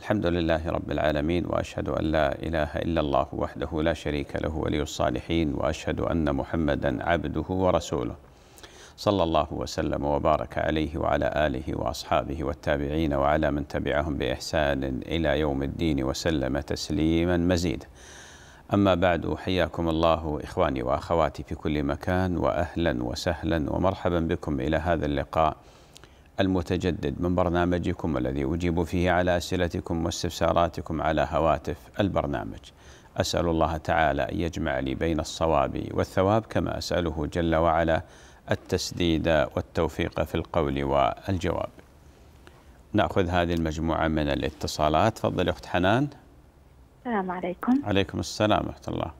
الحمد لله رب العالمين واشهد ان لا اله الا الله وحده لا شريك له ولي الصالحين واشهد ان محمدا عبده ورسوله صلى الله وسلم وبارك عليه وعلى اله واصحابه والتابعين وعلى من تبعهم باحسان الى يوم الدين وسلم تسليما مزيدا اما بعد حياكم الله اخواني واخواتي في كل مكان واهلا وسهلا ومرحبا بكم الى هذا اللقاء المتجدد من برنامجكم الذي أجيب فيه على أسئلتكم واستفساراتكم على هواتف البرنامج أسأل الله تعالى أن يجمع لي بين الصواب والثواب كما أسأله جل وعلا التسديد والتوفيق في القول والجواب نأخذ هذه المجموعة من الاتصالات تفضل أخت حنان السلام عليكم عليكم السلام ورحمة الله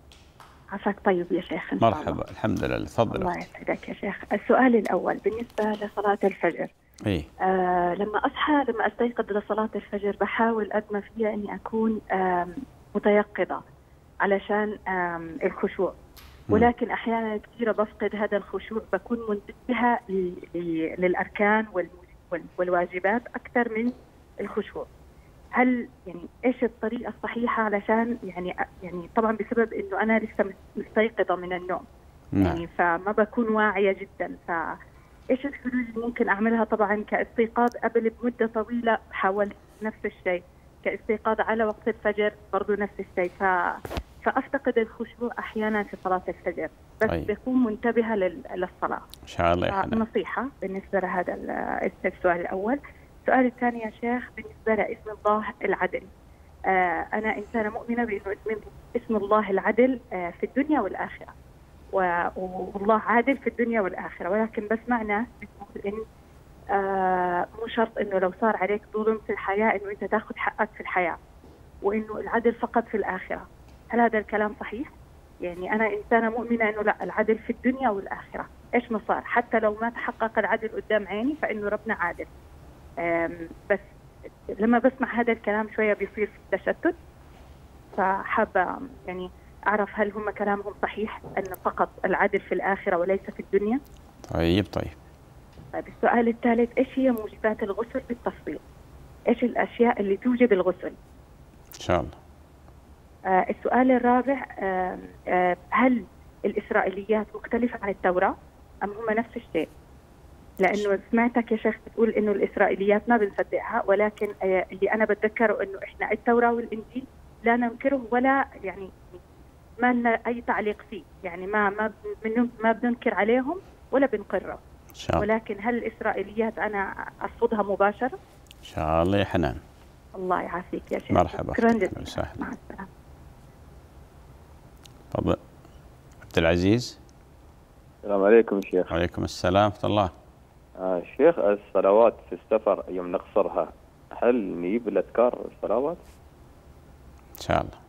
عساك طيب يا شيخ مرحبا الله. الحمد لله تفضل الله يسعدك يا شيخ السؤال الأول بالنسبة لصلاة الفجر إيه؟ آه لما اصحى لما استيقظ لصلاه الفجر بحاول قد ما فيها اني اكون متيقظه علشان الخشوع ولكن احيانا كثيره بفقد هذا الخشوع بكون منتبهه للاركان والواجبات اكثر من الخشوع هل يعني ايش الطريقه الصحيحه علشان يعني يعني طبعا بسبب انه انا لسه مستيقظه من النوم نعم. يعني فما بكون واعيه جدا ف ايش الحلول اللي ممكن اعملها طبعا كاستيقاظ قبل بمده طويله حاولت نفس الشيء كاستيقاظ على وقت الفجر برضه نفس الشيء ف... فافتقد الخشوع احيانا في صلاه الفجر بس أي. طيب. بكون منتبهه لل... للصلاه ان شاء الله نصيحه بالنسبه لهذا السؤال الاول السؤال الثاني يا شيخ بالنسبه لاسم الله العدل آه انا انسانه مؤمنه بانه اسم اسم الله العدل آه في الدنيا والاخره والله عادل في الدنيا والآخرة ولكن بس معنى بتقول إن آه مو شرط إنه لو صار عليك ظلم في الحياة إنه أنت تاخذ حقك في الحياة وإنه العدل فقط في الآخرة هل هذا الكلام صحيح؟ يعني أنا إنسانة مؤمنة إنه لا العدل في الدنيا والآخرة إيش ما صار حتى لو ما تحقق العدل قدام عيني فإنه ربنا عادل بس لما بسمع هذا الكلام شوية بيصير في تشتت فحابة يعني اعرف هل هم كلامهم صحيح ان فقط العدل في الاخره وليس في الدنيا؟ طيب طيب. طيب السؤال الثالث ايش هي موجبات الغسل بالتفصيل؟ ايش الاشياء اللي توجب الغسل؟ ان شاء الله. آه السؤال الرابع آه آه هل الاسرائيليات مختلفه عن التوراه ام هم نفس الشيء؟ لانه سمعتك يا شيخ بتقول انه الاسرائيليات ما بنصدقها ولكن آه، اللي انا بتذكره انه احنا التوراه والانجيل لا ننكره ولا يعني ما لنا اي تعليق فيه يعني ما ما ما بننكر عليهم ولا بنقره شاء. ولكن هل الاسرائيليات انا ارفضها مباشره ان شاء الله يا حنان الله يعافيك يا شيخ مرحبا شكرا لك مع السلامه تفضل عبد العزيز السلام عليكم شيخ وعليكم السلام ورحمه الله آه شيخ الصلوات في السفر يوم نقصرها هل نجيب الاذكار الصلوات؟ ان شاء الله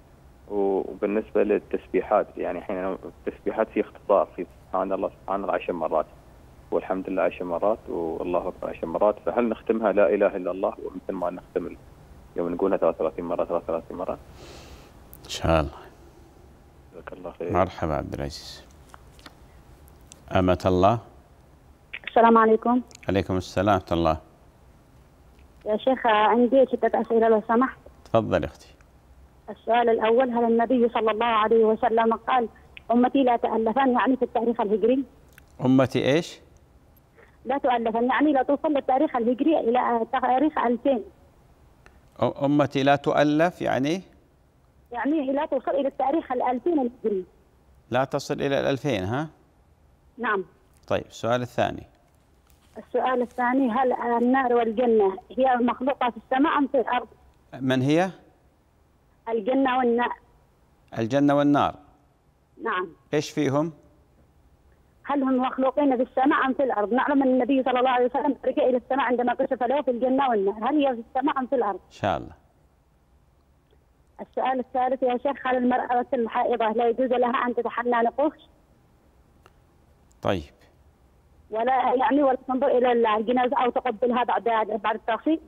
وبالنسبة للتسبيحات يعني الحين التسبيحات في اختصار في سبحان الله سبحان الله عشر مرات والحمد لله عشر مرات والله أكبر عشر مرات فهل نختمها لا إله إلا الله ومثل ما نختم يوم نقولها 33 مرة 33 مرة إن شاء الله جزاك الله خير مرحبا عبد العزيز أمة الله السلام عليكم عليكم السلام ورحمة الله يا شيخ عندي ستة أسئلة لو سمحت تفضل أختي السؤال الأول هل النبي صلى الله عليه وسلم قال أمتي لا تألفان يعني في التاريخ الهجري؟ أمتي إيش؟ لا تؤلفن يعني لا توصل للتاريخ الهجري إلى تاريخ 2000 أمتي لا تؤلف يعني؟ يعني لا توصل إلى التاريخ ال 2000 الهجري لا تصل إلى ال 2000 ها؟ نعم طيب السؤال الثاني السؤال الثاني هل النار والجنة هي مخلوقة في السماء أم في الأرض؟ من هي؟ الجنة والنار الجنة والنار نعم إيش فيهم؟ هل هم مخلوقين في السماء أم في الأرض؟ نعلم أن النبي صلى الله عليه وسلم رجع إلى السماء عندما كشف له في الجنة والنار، هل هي في السماء أم في الأرض؟ إن شاء الله السؤال الثالث يا شيخ هل المرأة الحائضة لا يجوز لها أن تتحنى نقوش؟ طيب ولا يعني ولا تنظر إلى الجنازة أو تقبلها بعد بعد التوفيق؟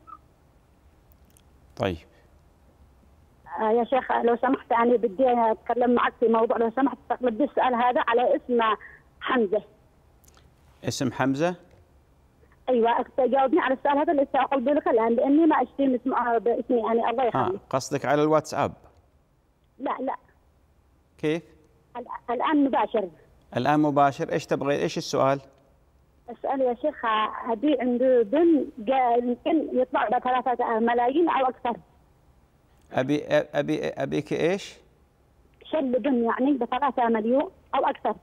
طيب آه، يا شيخ لو سمحت أنا بدي أتكلم معك في موضوع لو سمحت بدي أسأل هذا على اسم حمزة اسم حمزة؟ ايوه جاوبني على السؤال هذا اللي ساقول لك الان لاني ما اشتري اسم باسمي يعني الله آه، يخليك قصدك على الواتساب؟ لا لا كيف؟ الان مباشر الان مباشر ايش تبغي ايش السؤال؟ أسأل يا شيخ ابي عنده بن يمكن يطلع ب 3 ملايين او اكثر أبي أبي أبيك إيش؟ شد دم يعني بثلاثة مليون أو أكثر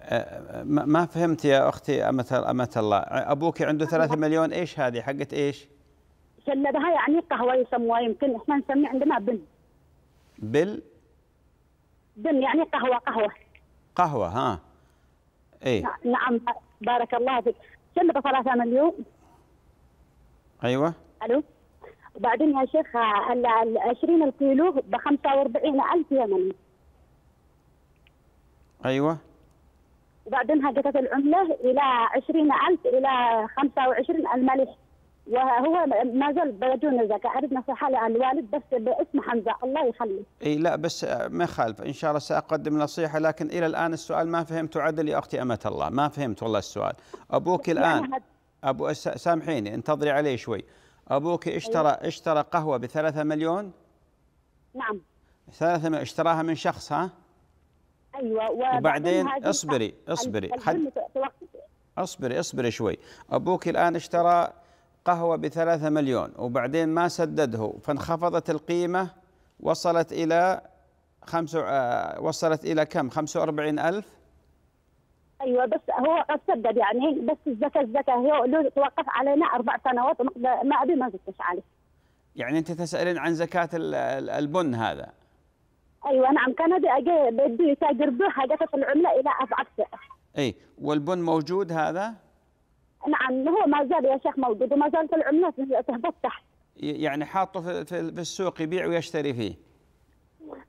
أه، ما فهمت يا أختي أمة أمة الله أبوك عنده ثلاثة مليون إيش هذه حقت إيش؟ شلبها يعني قهوة يسموها يمكن إحنا نسمي عندنا بن بل بن يعني قهوة قهوة قهوة ها إيه نعم بارك الله فيك شلب 3 مليون أيوة ألو وبعدين يا شيخ ال 20 الكيلو ب 45000 يمني ايوه وبعدين هجتت العملة إلى 20000 إلى 25 الملح وهو ما زال بدون زكاة عرضنا في حالة الوالد بس باسم حمزة الله يخليه اي لا بس ما يخالف إن شاء الله سأقدم نصيحة لكن إلى الآن السؤال ما فهمت عدل يا أختي أمة الله ما فهمت والله السؤال أبوك الآن أبو سامحيني انتظري عليه شوي أبوك اشترى أيوة. اشترى قهوة بثلاثة مليون نعم ثلاثة مليون اشتراها من شخص ها أيوة وبعدين اصبري اصبري حد اصبري اصبري شوي أبوك الآن اشترى قهوة بثلاثة مليون وبعدين ما سدده فانخفضت القيمة وصلت إلى خمسة آه، وصلت إلى كم 45 ألف ايوه بس هو قد سدد يعني بس الزكاه الزكاه هي لو توقف علينا اربع سنوات ما ابي ما زكيش عليه. يعني انت تسالين عن زكاه البن هذا؟ ايوه نعم كان اجي بدي يتاجر به في العمله الى سعر. اي والبن موجود هذا؟ نعم هو ما زال يا شيخ موجود وما زالت العمله تهبط تحت. يعني حاطه في, في السوق يبيع ويشتري فيه؟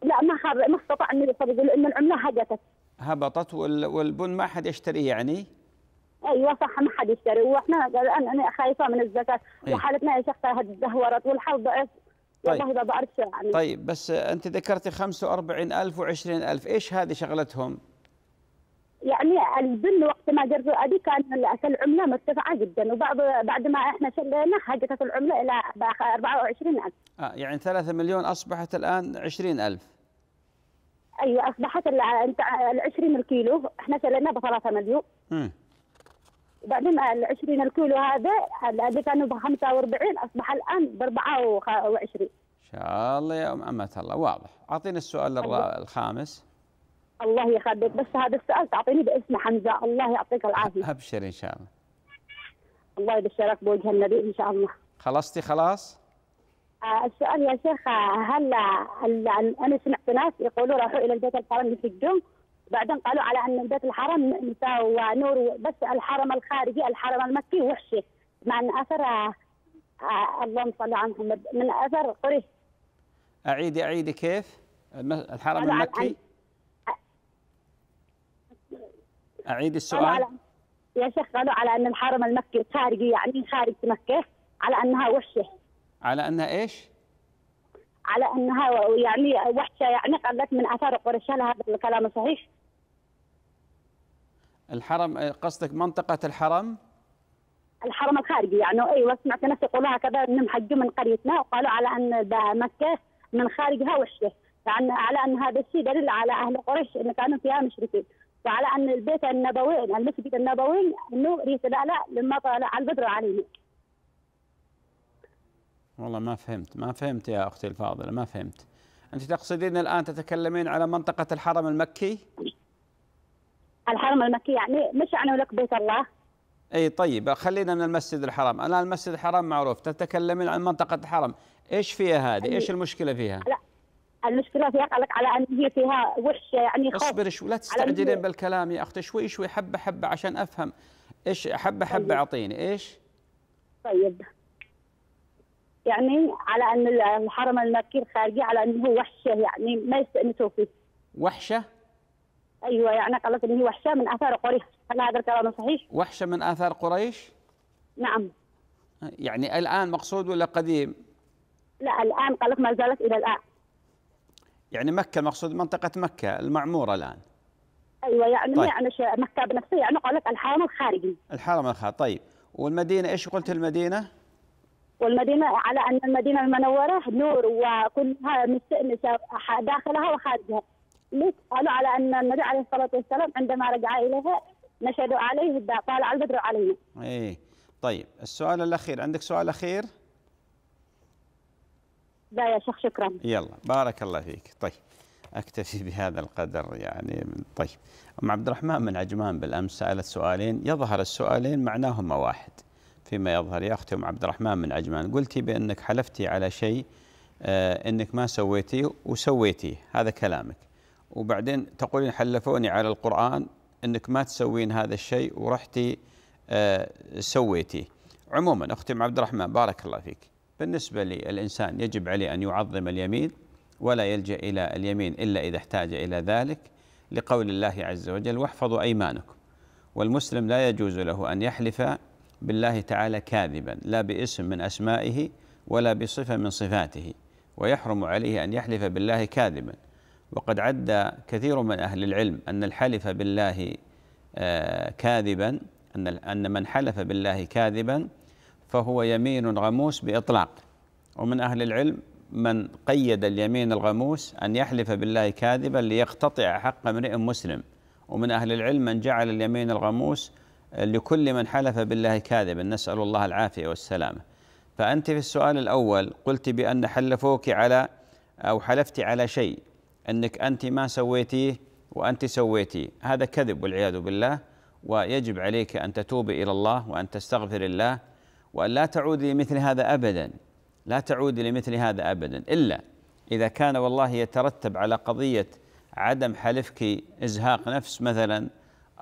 لا ما ما استطاع انه يصل لان العمله هجتت. هبطت والبن ما حد يشتريه يعني؟ ايوه صح ما حد يشتري واحنا الان انا خايفه من الزكاه إيه؟ وحالتنا يا شيخ تدهورت والحال ضعف طيب بعرف يعني طيب بس انت ذكرتي 45000 و20000 ايش هذه شغلتهم؟ يعني البن وقت ما جربوا هذه كان العمله مرتفعه جدا وبعض بعد ما احنا شلينا حاجتت العمله الى 24000 اه يعني 3 مليون اصبحت الان 20000 ايوه اصبحت ال 20 الكيلو احنا سلمنا ب 3 مليون وبعدين ال 20 الكيلو هذا اللي كانوا ب 45 اصبح الان ب 24 ان شاء الله يا ام امه الله واضح اعطينا السؤال أيوة. الخامس الله يخليك بس هذا السؤال تعطيني باسم حمزه الله يعطيك العافيه ابشر ان شاء الله الله يبشرك بوجه النبي ان شاء الله خلصتي خلاص؟ آه، السؤال يا شيخ آه، هل انا سمعت ناس يقولوا راحوا الى البيت الحرام يسجدون بعدين قالوا على ان البيت الحرام نساء ونور بس الحرم الخارجي الحرم المكي وحشي مع ان اثر آه، اللهم صل على محمد من اثر قريش اعيدي اعيدي كيف؟ الحرم المكي اعيدي السؤال يا شيخ قالوا على ان الحرم المكي خارجي يعني خارج مكه على انها وحشه على انها ايش؟ على انها يعني وحشه يعني قلت من اثار قريش هل هذا الكلام صحيح؟ الحرم قصدك منطقه الحرم؟ الحرم الخارجي يعني ايوه سمعت الناس يقولوا هكذا انهم حجوا من قريتنا وقالوا على ان مكه من خارجها وحشه يعني على ان هذا الشيء دليل على اهل قريش ان كانوا فيها مشركين وعلى ان البيت النبوي المسجد النبوي انه ريس الاعلى لما طلع على البدر عليه والله ما فهمت ما فهمت يا أختي الفاضلة ما فهمت أنت تقصدين الآن تتكلمين على منطقة الحرم المكي الحرم المكي يعني مش يعني لك بيت الله اي طيب خلينا من المسجد الحرام الان المسجد الحرام معروف تتكلمين عن منطقه الحرم ايش فيها هذه ايش المشكله فيها لا المشكله فيها قال لك على ان هي فيها وحشه يعني خوف اصبري شوي لا تستعجلين بالكلام يا اختي شوي شوي حبه حبه عشان افهم ايش حبه حبه طيب. اعطيني ايش طيب يعني على ان الحرم المكي الخارجي على انه وحشه يعني ما يستانسوا فيه وحشه ايوه يعني قالت انه وحشه من اثار قريش هل هذا الكلام صحيح وحشه من اثار قريش نعم يعني الان مقصود ولا قديم لا الان قالت ما زالت الى الان يعني مكه مقصود منطقه مكه المعموره الان ايوه يعني طيب. يعني مكه بنفسها يعني قالت الحرم الخارجي الحرم الخارجي طيب والمدينه ايش قلت المدينه والمدينه على ان المدينه المنوره نور وكلها مستانسه داخلها وخارجها ليش قالوا على ان النبي عليه الصلاه والسلام عندما رجع اليها نشدوا عليه طالع البدر علينا ايه طيب السؤال الاخير عندك سؤال اخير لا يا شيخ شكرا يلا بارك الله فيك طيب اكتفي بهذا القدر يعني طيب ام عبد الرحمن من عجمان بالامس سالت سؤالين يظهر السؤالين معناهما واحد فيما يظهر يا أختي أم عبد الرحمن من عجمان قلتي بأنك حلفتي على شيء آه، أنك ما سويتيه وسويتيه هذا كلامك وبعدين تقولين حلفوني على القرآن أنك ما تسوين هذا الشيء ورحتي آه، سويتيه عموما أختي أم عبد الرحمن بارك الله فيك بالنسبة للإنسان يجب عليه أن يعظم اليمين ولا يلجأ إلى اليمين إلا إذا احتاج إلى ذلك لقول الله عز وجل واحفظوا أيمانكم والمسلم لا يجوز له أن يحلف بالله تعالى كاذبا لا باسم من اسمائه ولا بصفه من صفاته ويحرم عليه ان يحلف بالله كاذبا وقد عد كثير من اهل العلم ان الحلف بالله آه، كاذبا ان ان من حلف بالله كاذبا فهو يمين غموس باطلاق ومن اهل العلم من قيد اليمين الغموس ان يحلف بالله كاذبا ليقتطع حق امرئ مسلم ومن اهل العلم من جعل اليمين الغموس لكل من حلف بالله كاذبا نسأل الله العافية والسلامة فأنت في السؤال الأول قلت بأن حلفوك على أو حلفت على شيء أنك أنت ما سويتيه وأنت سويتيه هذا كذب والعياذ بالله ويجب عليك أن تتوبي إلى الله وأن تستغفر الله وأن لا تعودي لمثل هذا أبدا لا تعودي لمثل هذا أبدا إلا إذا كان والله يترتب على قضية عدم حلفك إزهاق نفس مثلا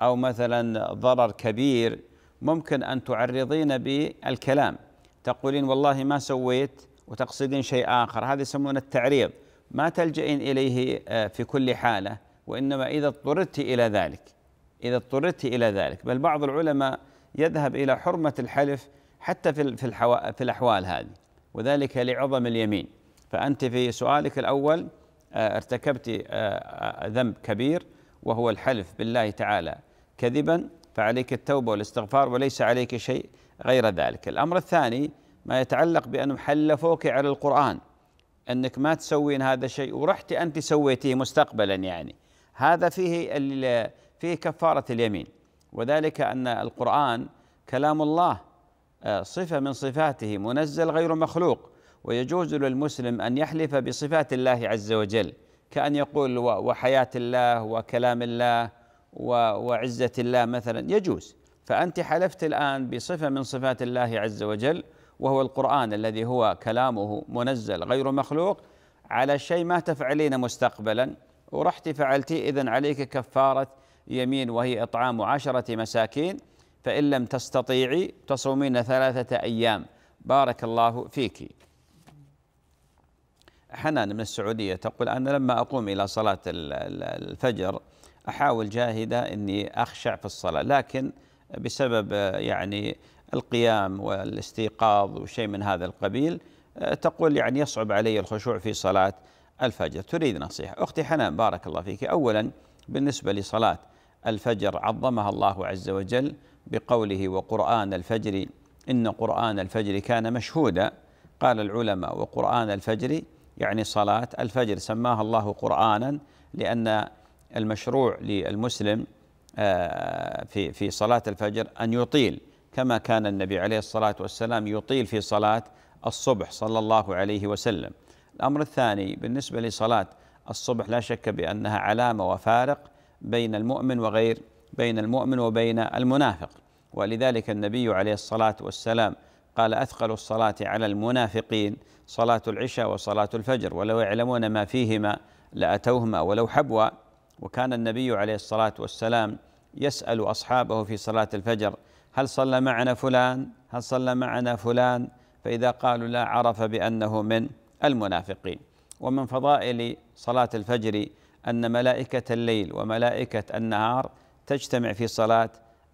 أو مثلا ضرر كبير ممكن أن تعرضين بالكلام تقولين والله ما سويت وتقصدين شيء آخر هذا يسمونه التعريض ما تلجئين إليه آه، في كل حالة وإنما إذا اضطررت إلى ذلك إذا اضطررت إلى ذلك بل بعض العلماء يذهب إلى حرمة الحلف حتى في في, في الأحوال هذه وذلك لعظم اليمين فأنت في سؤالك الأول آه، ارتكبت آه، ذنب كبير وهو الحلف بالله تعالى كذبا فعليك التوبة والاستغفار وليس عليك شيء غير ذلك الأمر الثاني ما يتعلق بأنهم حلفوك على القرآن أنك ما تسوين هذا الشيء ورحت أنت سويتيه مستقبلا يعني هذا فيه فيه كفارة اليمين وذلك أن القرآن كلام الله آه، صفة من صفاته منزل غير مخلوق ويجوز للمسلم أن يحلف بصفات الله عز وجل كأن يقول وحياة الله وكلام الله وعزة الله مثلا يجوز فأنت حلفت الآن بصفة من صفات الله عز وجل وهو القرآن الذي هو كلامه منزل غير مخلوق على شيء ما تفعلين مستقبلا ورحت فعلتي إذا عليك كفارة يمين وهي إطعام عشرة مساكين فإن لم تستطيعي تصومين ثلاثة أيام بارك الله فيك حنان من السعودية تقول أنا لما أقوم إلى صلاة الفجر احاول جاهده اني اخشع في الصلاه لكن بسبب آه، يعني القيام والاستيقاظ وشيء من هذا القبيل آه، تقول يعني يصعب علي الخشوع في صلاه الفجر تريد نصيحه اختي حنان بارك الله فيك اولا بالنسبه لصلاه الفجر عظمها الله عز وجل بقوله وقران الفجر ان قران الفجر كان مشهودا قال العلماء وقران الفجر يعني صلاه الفجر سماها الله قرانا لان المشروع للمسلم آه، في في صلاة الفجر أن يطيل كما كان النبي عليه الصلاة والسلام يطيل في صلاة الصبح صلى الله عليه وسلم الأمر الثاني بالنسبة لصلاة الصبح لا شك بأنها علامة وفارق بين المؤمن وغير بين المؤمن وبين المنافق ولذلك النبي عليه الصلاة والسلام قال أثقل الصلاة على المنافقين صلاة العشاء وصلاة الفجر ولو يعلمون ما فيهما لأتوهما ولو حبوا وكان النبي عليه الصلاة والسلام يسأل أصحابه في صلاة الفجر هل صلى معنا فلان هل صلى معنا فلان فإذا قالوا لا عرف بأنه من المنافقين ومن فضائل صلاة الفجر أن ملائكة الليل وملائكة النهار تجتمع في صلاة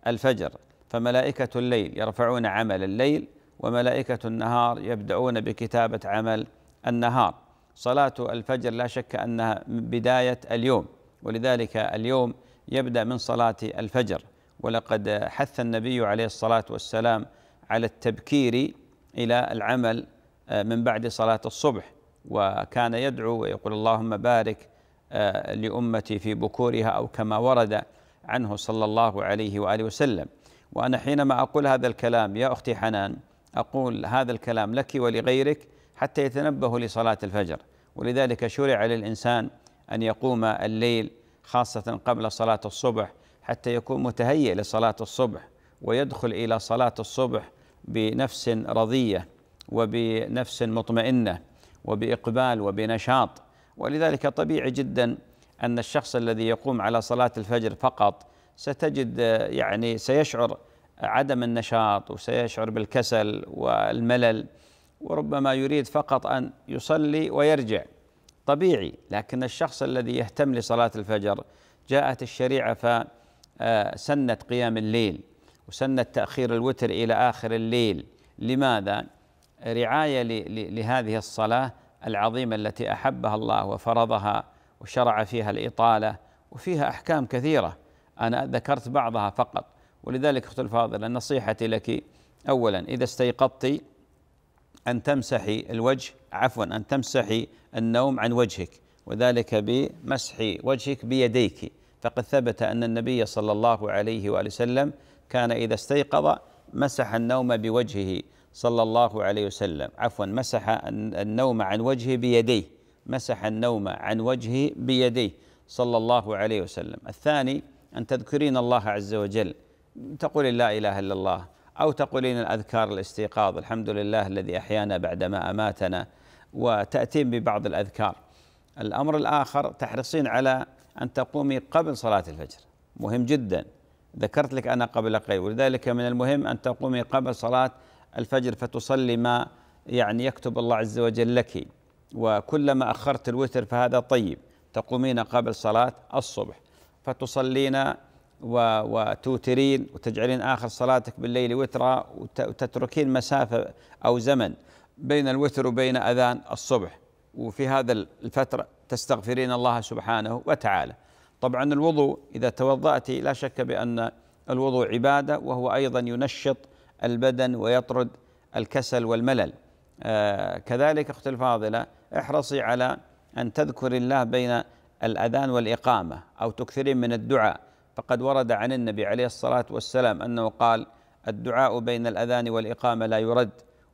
الفجر فملائكة الليل يرفعون عمل الليل وملائكة النهار يبدأون بكتابة عمل النهار صلاة الفجر لا شك أنها بداية اليوم ولذلك اليوم يبدأ من صلاة الفجر ولقد حث النبي عليه الصلاة والسلام على التبكير إلى العمل آه، من بعد صلاة الصبح وكان يدعو ويقول اللهم بارك آه، لأمتي في بكورها أو كما ورد عنه صلى الله عليه وآله وسلم وأنا حينما أقول هذا الكلام يا أختي حنان أقول هذا الكلام لك ولغيرك حتى يتنبه لصلاة الفجر ولذلك شرع للإنسان أن يقوم الليل خاصة قبل صلاة الصبح حتى يكون متهيئ لصلاة الصبح ويدخل إلى صلاة الصبح بنفس رضية وبنفس مطمئنة وبإقبال وبنشاط ولذلك طبيعي جدا أن الشخص الذي يقوم على صلاة الفجر فقط ستجد يعني سيشعر عدم النشاط وسيشعر بالكسل والملل وربما يريد فقط أن يصلي ويرجع طبيعي لكن الشخص الذي يهتم لصلاة الفجر جاءت الشريعة فسنت قيام الليل وسنت تأخير الوتر إلى آخر الليل لماذا؟ رعاية لهذه الصلاة العظيمة التي أحبها الله وفرضها وشرع فيها الإطالة وفيها أحكام كثيرة أنا ذكرت بعضها فقط ولذلك أخت الفاضلة نصيحتي لك أولا إذا استيقظت أن تمسحي الوجه عفوا أن تمسحي النوم عن وجهك وذلك بمسح وجهك بيديك فقد ثبت أن النبي صلى الله عليه وآله وسلم كان إذا استيقظ مسح النوم بوجهه صلى الله عليه وسلم عفوا مسح النوم عن وجهه بيديه مسح النوم عن وجهه بيديه صلى الله عليه وسلم الثاني أن تذكرين الله عز وجل تقول لا إله إلا الله أو تقولين الأذكار الاستيقاظ الحمد لله الذي أحيانا بعدما أماتنا وتأتين ببعض الأذكار الأمر الآخر تحرصين على أن تقومي قبل صلاة الفجر مهم جدا ذكرت لك أنا قبل قليل ولذلك من المهم أن تقومي قبل صلاة الفجر فتصلي ما يعني يكتب الله عز وجل لك وكلما أخرت الوتر فهذا طيب تقومين قبل صلاة الصبح فتصلين وتوترين وتجعلين آخر صلاتك بالليل وترا وتتركين مسافة أو زمن بين الوتر وبين أذان الصبح وفي هذا الفترة تستغفرين الله سبحانه وتعالى طبعا الوضوء إذا توضأت لا شك بأن الوضوء عبادة وهو أيضا ينشط البدن ويطرد الكسل والملل آه، كذلك أختي الفاضلة احرصي على أن تذكر الله بين الأذان والإقامة أو تكثرين من الدعاء فقد ورد عن النبي عليه الصلاه والسلام انه قال الدعاء بين الاذان والاقامه لا يرد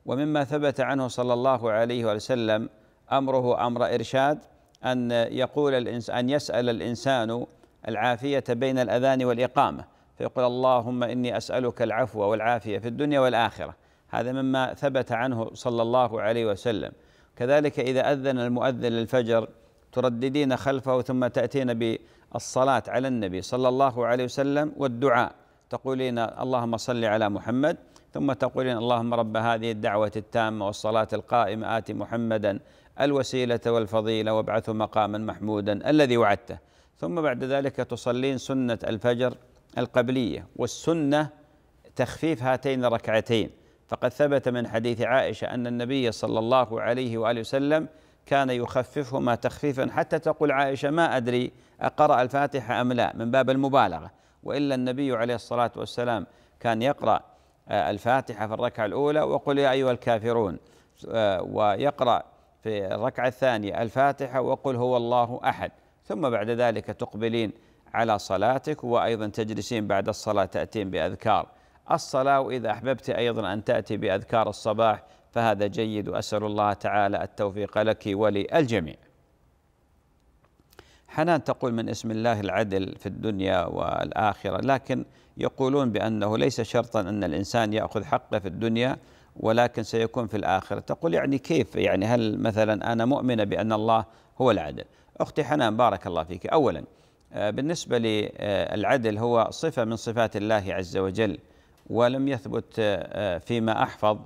ومما ثبت عنه صلى الله عليه وسلم امره امر ارشاد ان يقول الإنس ان يسال الانسان العافيه بين الاذان والاقامه فيقول اللهم اني اسالك العفو والعافيه في الدنيا والاخره هذا مما ثبت عنه صلى الله عليه وسلم كذلك اذا اذن المؤذن للفجر ترددين خلفه ثم تاتين الصلاة على النبي صلى الله عليه وسلم والدعاء تقولين اللهم صل على محمد ثم تقولين اللهم رب هذه الدعوة التامة والصلاة القائمة آت محمدا الوسيلة والفضيلة وابعث مقاما محمودا الذي وعدته ثم بعد ذلك تصلين سنة الفجر القبلية والسنة تخفيف هاتين الركعتين فقد ثبت من حديث عائشة أن النبي صلى الله عليه وآله وسلم كان يخففهما تخفيفا حتى تقول عائشة ما أدري أقرأ الفاتحة أم لا من باب المبالغة وإلا النبي عليه الصلاة والسلام كان يقرأ آه، الفاتحة في الركعة الأولى وقل يا أيها الكافرون آه، ويقرأ في الركعة الثانية الفاتحة وقل هو الله أحد ثم بعد ذلك تقبلين على صلاتك وأيضا تجلسين بعد الصلاة تأتين بأذكار الصلاة وإذا أحببت أيضا أن تأتي بأذكار الصباح فهذا جيد وأسأل الله تعالى التوفيق لك وللجميع حنان تقول من اسم الله العدل في الدنيا والآخرة لكن يقولون بأنه ليس شرطا أن الإنسان يأخذ حقه في الدنيا ولكن سيكون في الآخرة تقول يعني كيف يعني هل مثلا أنا مؤمنة بأن الله هو العدل أختي حنان بارك الله فيك أولا آه، بالنسبة للعدل آه، هو صفة من صفات الله عز وجل ولم يثبت آه، فيما أحفظ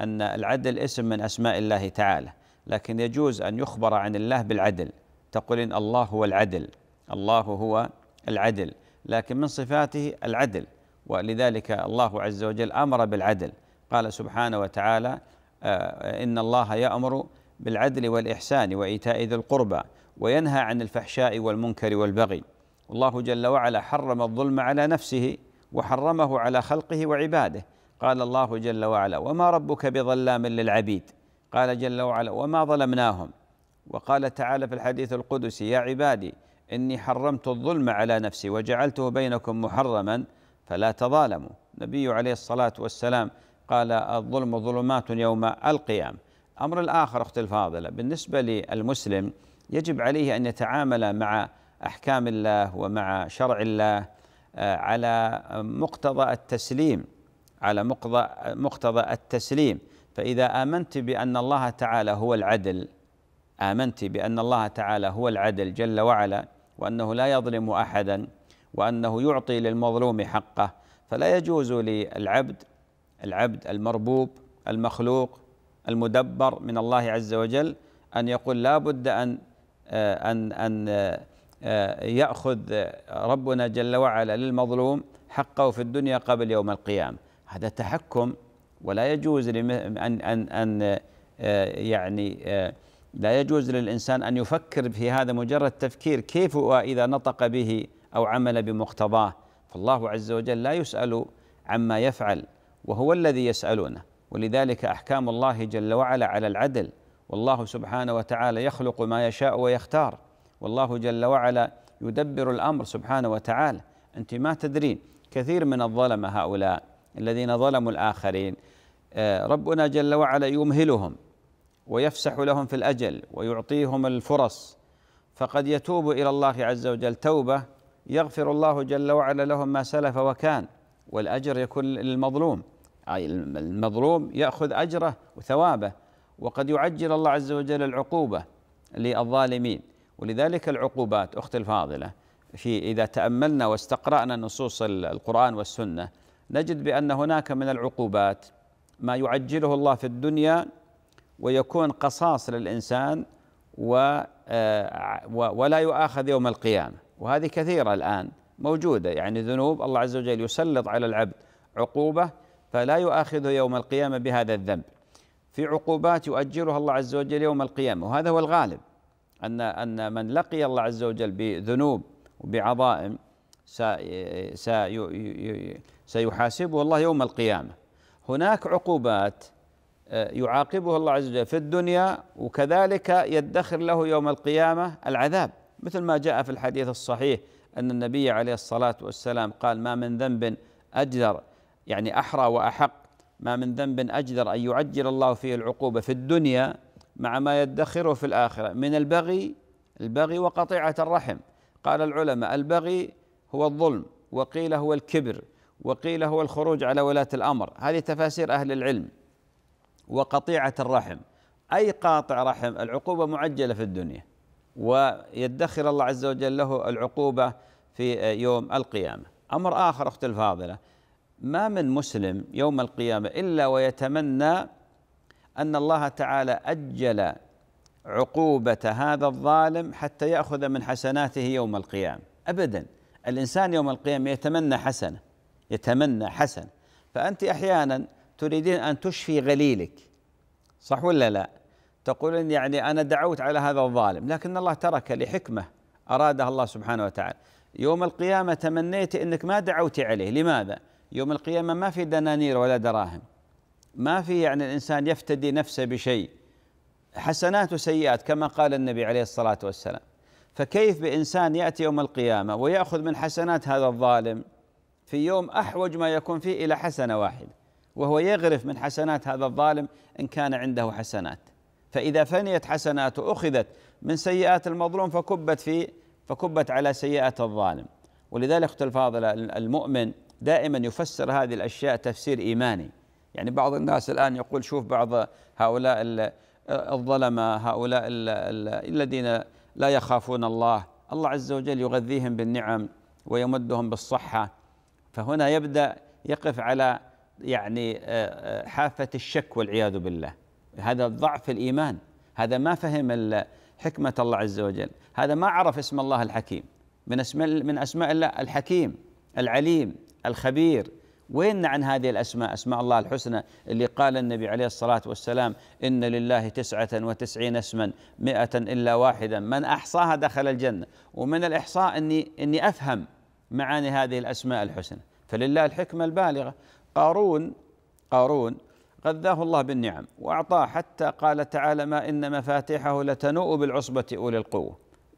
أن العدل اسم من أسماء الله تعالى لكن يجوز أن يخبر عن الله بالعدل تقول إن الله هو العدل الله هو العدل لكن من صفاته العدل ولذلك الله عز وجل أمر بالعدل قال سبحانه وتعالى آه، إن الله يأمر بالعدل والإحسان وإيتاء ذي القربى وينهى عن الفحشاء والمنكر والبغي الله جل وعلا حرم الظلم على نفسه وحرمه على خلقه وعباده قال الله جل وعلا وما ربك بظلام للعبيد قال جل وعلا وما ظلمناهم وقال تعالى في الحديث القدسي يا عبادي اني حرمت الظلم على نفسي وجعلته بينكم محرما فلا تظالموا النبي عليه الصلاه والسلام قال الظلم ظلمات يوم القيام امر الاخر اختي الفاضله بالنسبه للمسلم يجب عليه ان يتعامل مع احكام الله ومع شرع الله آه، على مقتضى التسليم على مقتضى التسليم فإذا آمنت بأن الله تعالى هو العدل آمنت بأن الله تعالى هو العدل جل وعلا وأنه لا يظلم أحدا وأنه يعطي للمظلوم حقه فلا يجوز للعبد العبد المربوب المخلوق المدبر من الله عز وجل أن يقول لا بد أن آه، أن أن آه، آه، يأخذ ربنا جل وعلا للمظلوم حقه في الدنيا قبل يوم القيامة هذا تحكم ولا يجوز أن أن أن آه، يعني آه، لا يجوز للإنسان أن يفكر في هذا مجرد تفكير كيف وإذا نطق به أو عمل بمقتضاه فالله عز وجل لا يسأل عما يفعل وهو الذي يسألونه ولذلك أحكام الله جل وعلا على العدل والله سبحانه وتعالى يخلق ما يشاء ويختار والله جل وعلا يدبر الأمر سبحانه وتعالى أنت ما تدرين كثير من الظلمة هؤلاء الذين ظلموا الآخرين آه، ربنا جل وعلا يمهلهم ويفسح لهم في الأجل ويعطيهم الفرص فقد يتوب إلى الله عز وجل توبة يغفر الله جل وعلا لهم ما سلف وكان والأجر يكون للمظلوم أي المظلوم يأخذ أجره وثوابه وقد يعجل الله عز وجل العقوبة للظالمين ولذلك العقوبات أختي الفاضلة في إذا تأملنا واستقرأنا نصوص القرآن والسنة نجد بأن هناك من العقوبات ما يعجله الله في الدنيا ويكون قصاص للإنسان آه، و ولا يؤاخذ يوم القيامة وهذه كثيرة الآن موجودة يعني ذنوب الله عز وجل يسلط على العبد عقوبة فلا يؤاخذه يوم القيامة بهذا الذنب في عقوبات يؤجرها الله عز وجل يوم القيامة وهذا هو الغالب أن أن من لقي الله عز وجل بذنوب وبعظائم سيحاسبه الله يوم القيامة هناك عقوبات آه، يعاقبه الله عز وجل في الدنيا وكذلك يدخر له يوم القيامة العذاب مثل ما جاء في الحديث الصحيح أن النبي عليه الصلاة والسلام قال ما من ذنب أجدر يعني أحرى وأحق ما من ذنب أجدر أن يعجل الله فيه العقوبة في الدنيا مع ما يدخره في الآخرة من البغي البغي وقطيعة الرحم قال العلماء البغي هو الظلم وقيل هو الكبر وقيل هو الخروج على ولاة الأمر هذه تفاسير أهل العلم وقطيعة الرحم أي قاطع رحم العقوبة معجلة في الدنيا ويدخر الله عز وجل له العقوبة في يوم القيامة أمر آخر أخت الفاضلة ما من مسلم يوم القيامة إلا ويتمنى أن الله تعالى أجل عقوبة هذا الظالم حتى يأخذ من حسناته يوم القيامة أبدا الإنسان يوم القيامة يتمنى حسنة يتمنى حسنة فأنت أحيانا تريدين أن تشفي غليلك صح ولا لا تقولين يعني أنا دعوت على هذا الظالم لكن الله ترك لحكمة أرادها الله سبحانه وتعالى يوم القيامة تمنيت أنك ما دعوتي عليه لماذا يوم القيامة ما في دنانير ولا دراهم ما في يعني الإنسان يفتدي نفسه بشيء حسنات وسيئات كما قال النبي عليه الصلاة والسلام فكيف بإنسان يأتي يوم القيامة ويأخذ من حسنات هذا الظالم في يوم أحوج ما يكون فيه إلى حسنة واحدة وهو يغرف من حسنات هذا الظالم إن كان عنده حسنات فإذا فنيت حسناته أخذت من سيئات المظلوم فكبت في فكبت على سيئات الظالم ولذلك أخت الفاضلة المؤمن دائما يفسر هذه الأشياء تفسير إيماني يعني بعض الناس الآن يقول شوف بعض هؤلاء الظلمة هؤلاء الذين لا يخافون الله الله عز وجل يغذيهم بالنعم ويمدهم بالصحة فهنا يبدأ يقف على يعني آه، آه، حافة الشك والعياذ بالله هذا ضعف الإيمان هذا ما فهم حكمة الله عز وجل هذا ما عرف اسم الله الحكيم من أسماء من أسماء الله الحكيم العليم الخبير وين عن هذه الأسماء أسماء الله الحسنى اللي قال النبي عليه الصلاة والسلام إن لله تسعة وتسعين اسما مئة إلا واحدا من أحصاها دخل الجنة ومن الإحصاء أني, إني أفهم معاني هذه الأسماء الحسنى فلله الحكمة البالغة قارون قارون غذاه الله بالنعم وأعطاه حتى قال تعالى ما إن مفاتيحه لتنوء بالعصبة أولي القوة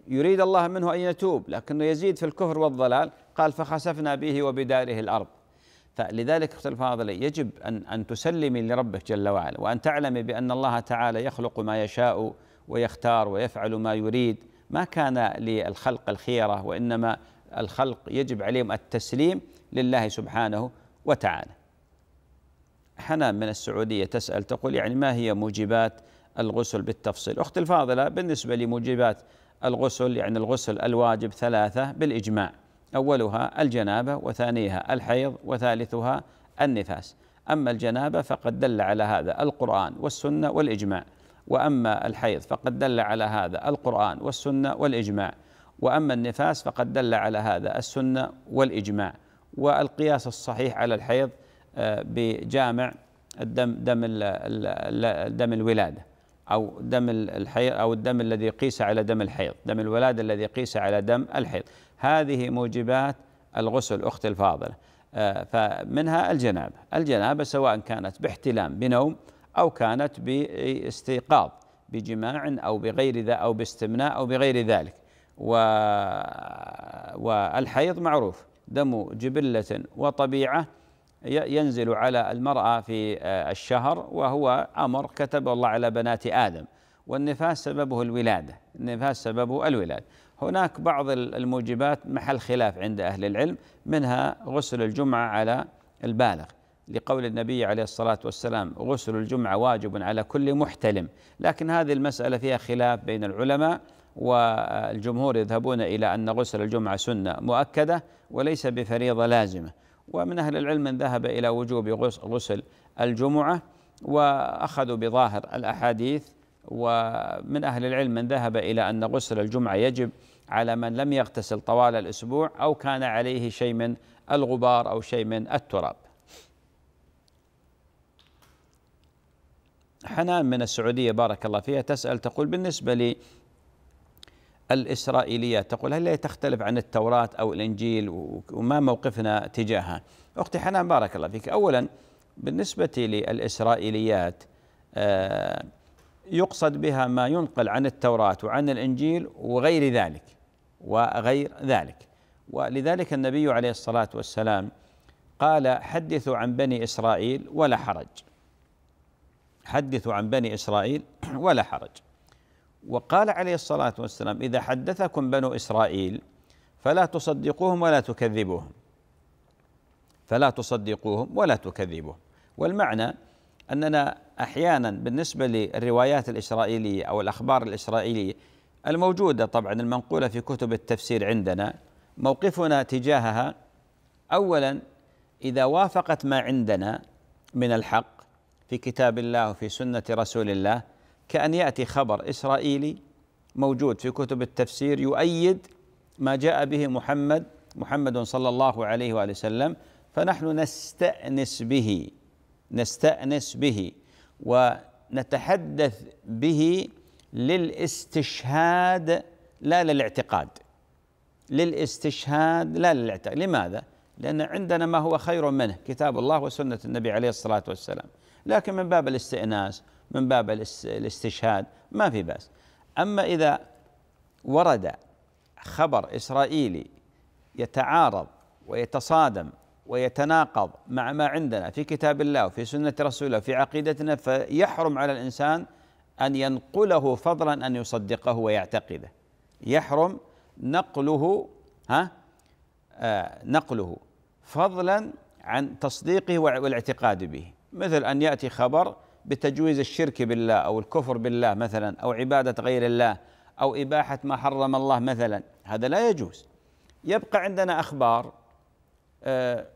يريد الله منه أن يتوب لكنه يزيد في الكفر والضلال قال فخسفنا به وبداره الأرض فلذلك اختي الفاضله يجب أن أن تسلمي لربك جل وعلا وأن تعلمي بأن الله تعالى يخلق ما يشاء ويختار ويفعل ما يريد ما كان للخلق الخيرة وإنما الخلق يجب عليهم التسليم لله سبحانه وتعالى حنان من السعودية تسأل تقول يعني ما هي موجبات الغسل بالتفصيل أختي الفاضلة بالنسبة لموجبات الغسل يعني الغسل الواجب ثلاثة بالإجماع أولها الجنابة وثانيها الحيض وثالثها النفاس أما الجنابة فقد دل على هذا القرآن والسنة والإجماع وأما الحيض فقد دل على هذا القرآن والسنة والإجماع وأما النفاس فقد دل على هذا السنة والإجماع والقياس الصحيح على الحيض آه، بجامع الدم دم دم الولاده او دم الحيض او الدم الذي قيس على دم الحيض دم الولاده الذي قيس على دم الحيض هذه موجبات الغسل أختي الفاضلة آه، فمنها الجنابة الجنابة سواء كانت باحتلام بنوم أو كانت باستيقاظ بجماع أو بغير ذا أو باستمناء أو بغير ذلك و... والحيض معروف دم جبلة وطبيعة ينزل على المرأة في آه، الشهر وهو أمر كتب الله على بنات آدم والنفاس سببه الولادة النفاس سببه الولادة هناك بعض الموجبات محل خلاف عند أهل العلم منها غسل الجمعة على البالغ لقول النبي عليه الصلاة والسلام غسل الجمعة واجب على كل محتلم لكن هذه المسألة فيها خلاف بين العلماء والجمهور يذهبون إلى أن غسل الجمعة سنة مؤكدة وليس بفريضة لازمة ومن أهل العلم من ذهب إلى وجوب غسل الجمعة وأخذوا بظاهر الأحاديث ومن أهل العلم من ذهب إلى أن غسل الجمعة يجب على من لم يغتسل طوال الأسبوع أو كان عليه شيء من الغبار أو شيء من التراب حنان من السعودية بارك الله فيها تسأل تقول بالنسبة لي الإسرائيليات تقول هل هي تختلف عن التوراة أو الإنجيل وما موقفنا تجاهها أختي حنان بارك الله فيك أولا بالنسبة للإسرائيليات آه يقصد بها ما ينقل عن التوراة وعن الإنجيل وغير ذلك وغير ذلك ولذلك النبي عليه الصلاة والسلام قال حدثوا عن بني إسرائيل ولا حرج حدثوا عن بني إسرائيل ولا حرج وقال عليه الصلاة والسلام إذا حدثكم بنو إسرائيل فلا تصدقوهم ولا تكذبوهم فلا تصدقوهم ولا تكذبوهم والمعنى أننا أحيانا بالنسبة للروايات الإسرائيلية أو الأخبار الإسرائيلية الموجودة طبعا المنقولة في كتب التفسير عندنا موقفنا تجاهها أولا إذا وافقت ما عندنا من الحق في كتاب الله وفي سنة رسول الله كأن يأتي خبر إسرائيلي موجود في كتب التفسير يؤيد ما جاء به محمد محمد صلى الله عليه وآله وسلم فنحن نستأنس به نستأنس به ونتحدث به للاستشهاد لا للاعتقاد للاستشهاد لا للاعتقاد لماذا؟ لأن عندنا ما هو خير منه كتاب الله وسنة النبي عليه الصلاة والسلام لكن من باب الاستئناس من باب الاستشهاد ما في بأس أما إذا ورد خبر إسرائيلي يتعارض ويتصادم ويتناقض مع ما عندنا في كتاب الله وفي سنة رسوله وفي عقيدتنا فيحرم على الإنسان أن ينقله فضلا أن يصدقه ويعتقده يحرم نقله ها آه نقله فضلا عن تصديقه والاعتقاد به مثل أن يأتي خبر بتجويز الشرك بالله أو الكفر بالله مثلا أو عبادة غير الله أو إباحة ما حرم الله مثلا هذا لا يجوز يبقى عندنا أخبار آه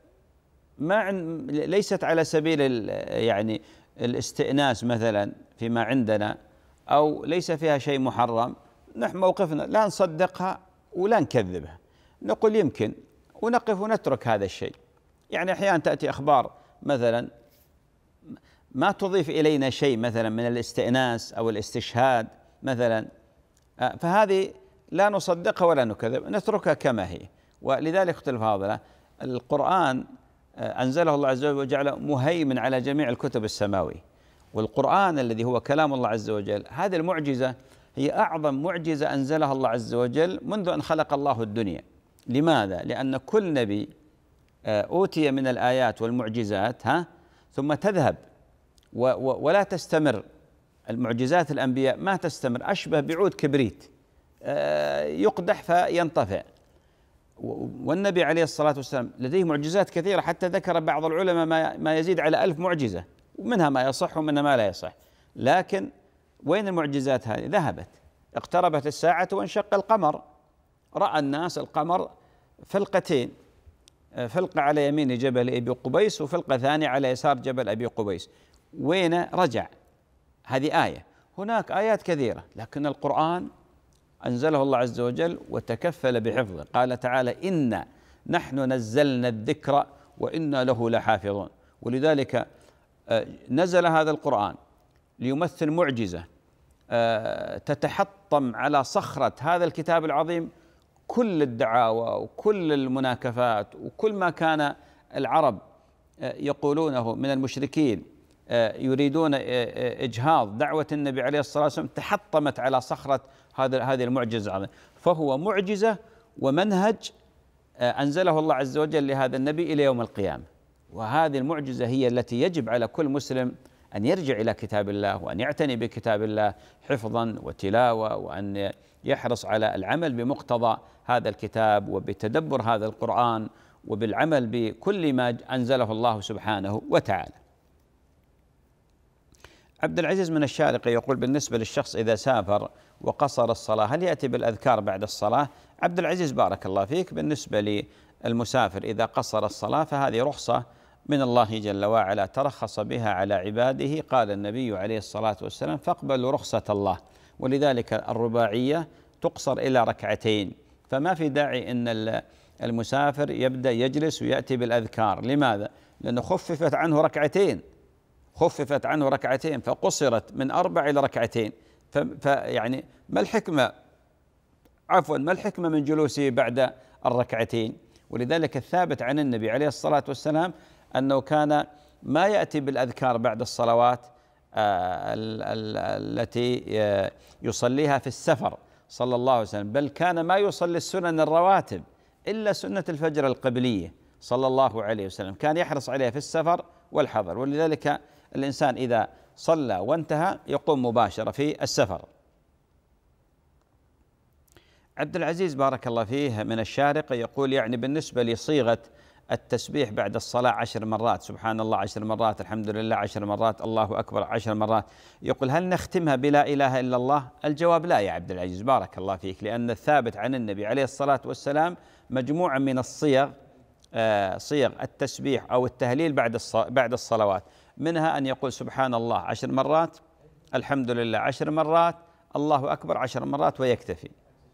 ما عن ليست على سبيل يعني الاستئناس مثلا فيما عندنا او ليس فيها شيء محرم نحن موقفنا لا نصدقها ولا نكذبها نقول يمكن ونقف ونترك هذا الشيء يعني احيانا تاتي اخبار مثلا ما تضيف الينا شيء مثلا من الاستئناس او الاستشهاد مثلا آه، فهذه لا نصدقها ولا نكذب نتركها كما هي ولذلك اختلف الفاضله القرآن آه، أنزله الله عز وجل وجعله مهيمن على جميع الكتب السماوي والقرآن الذي هو كلام الله عز وجل هذه المعجزة هي أعظم معجزة أنزلها الله عز وجل منذ أن خلق الله الدنيا لماذا؟ لأن كل نبي آه، أوتي من الآيات والمعجزات ها ثم تذهب ولا تستمر المعجزات الأنبياء ما تستمر أشبه بعود كبريت آه، يقدح فينطفئ والنبي عليه الصلاة والسلام لديه معجزات كثيرة حتى ذكر بعض العلماء ما, يزيد على ألف معجزة ومنها ما يصح ومنها ما لا يصح لكن وين المعجزات هذه ذهبت اقتربت الساعة وانشق القمر رأى الناس القمر فلقتين آه، فلقة على يمين جبل أبي قبيس وفلقة ثانية على يسار جبل أبي قبيس وين رجع هذه آية هناك آيات كثيرة لكن القرآن أنزله الله عز وجل وتكفل بحفظه قال تعالى إنا نحن نزلنا الذكر وإنا له لحافظون ولذلك آه، نزل هذا القرآن ليمثل معجزة آه، تتحطم على صخرة هذا الكتاب العظيم كل الدعاوى وكل المناكفات وكل ما كان العرب آه، يقولونه من المشركين آه، يريدون آه، آه، اجهاض دعوه النبي عليه الصلاه والسلام تحطمت على صخره هذا هذه المعجزه فهو معجزه ومنهج انزله الله عز وجل لهذا النبي الى يوم القيامه وهذه المعجزه هي التي يجب على كل مسلم ان يرجع الى كتاب الله وان يعتني بكتاب الله حفظا وتلاوه وان يحرص على العمل بمقتضى هذا الكتاب وبتدبر هذا القران وبالعمل بكل ما انزله الله سبحانه وتعالى عبد العزيز من الشارقة يقول بالنسبة للشخص إذا سافر وقصر الصلاة هل يأتي بالأذكار بعد الصلاة عبد العزيز بارك الله فيك بالنسبة للمسافر إذا قصر الصلاة فهذه رخصة من الله جل وعلا ترخص بها على عباده قال النبي عليه الصلاة والسلام فاقبلوا رخصة الله ولذلك الرباعية تقصر إلى ركعتين فما في داعي أن المسافر يبدأ يجلس ويأتي بالأذكار لماذا؟ لأنه خففت عنه ركعتين خففت عنه ركعتين فقصرت من أربع إلى ركعتين فيعني ما الحكمة عفوا ما الحكمة من جلوسه بعد الركعتين ولذلك الثابت عن النبي عليه الصلاة والسلام أنه كان ما يأتي بالأذكار بعد الصلوات آه، التي آه، يصليها في السفر صلى الله عليه وسلم بل كان ما يصلي السنن الرواتب إلا سنة الفجر القبلية صلى الله عليه وسلم كان يحرص عليها في السفر والحضر ولذلك الإنسان إذا صلى وانتهى يقوم مباشرة في السفر عبد العزيز بارك الله فيه من الشارقة يقول يعني بالنسبة لصيغة التسبيح بعد الصلاة عشر مرات سبحان الله عشر مرات الحمد لله عشر مرات الله أكبر عشر مرات يقول هل نختمها بلا إله إلا الله الجواب لا يا عبد العزيز بارك الله فيك لأن الثابت عن النبي عليه الصلاة والسلام مجموعة من الصيغ آه، صيغ التسبيح أو التهليل بعد بعد الصلوات منها أن يقول سبحان الله عشر مرات الحمد لله عشر مرات الله أكبر عشر مرات ويكتفي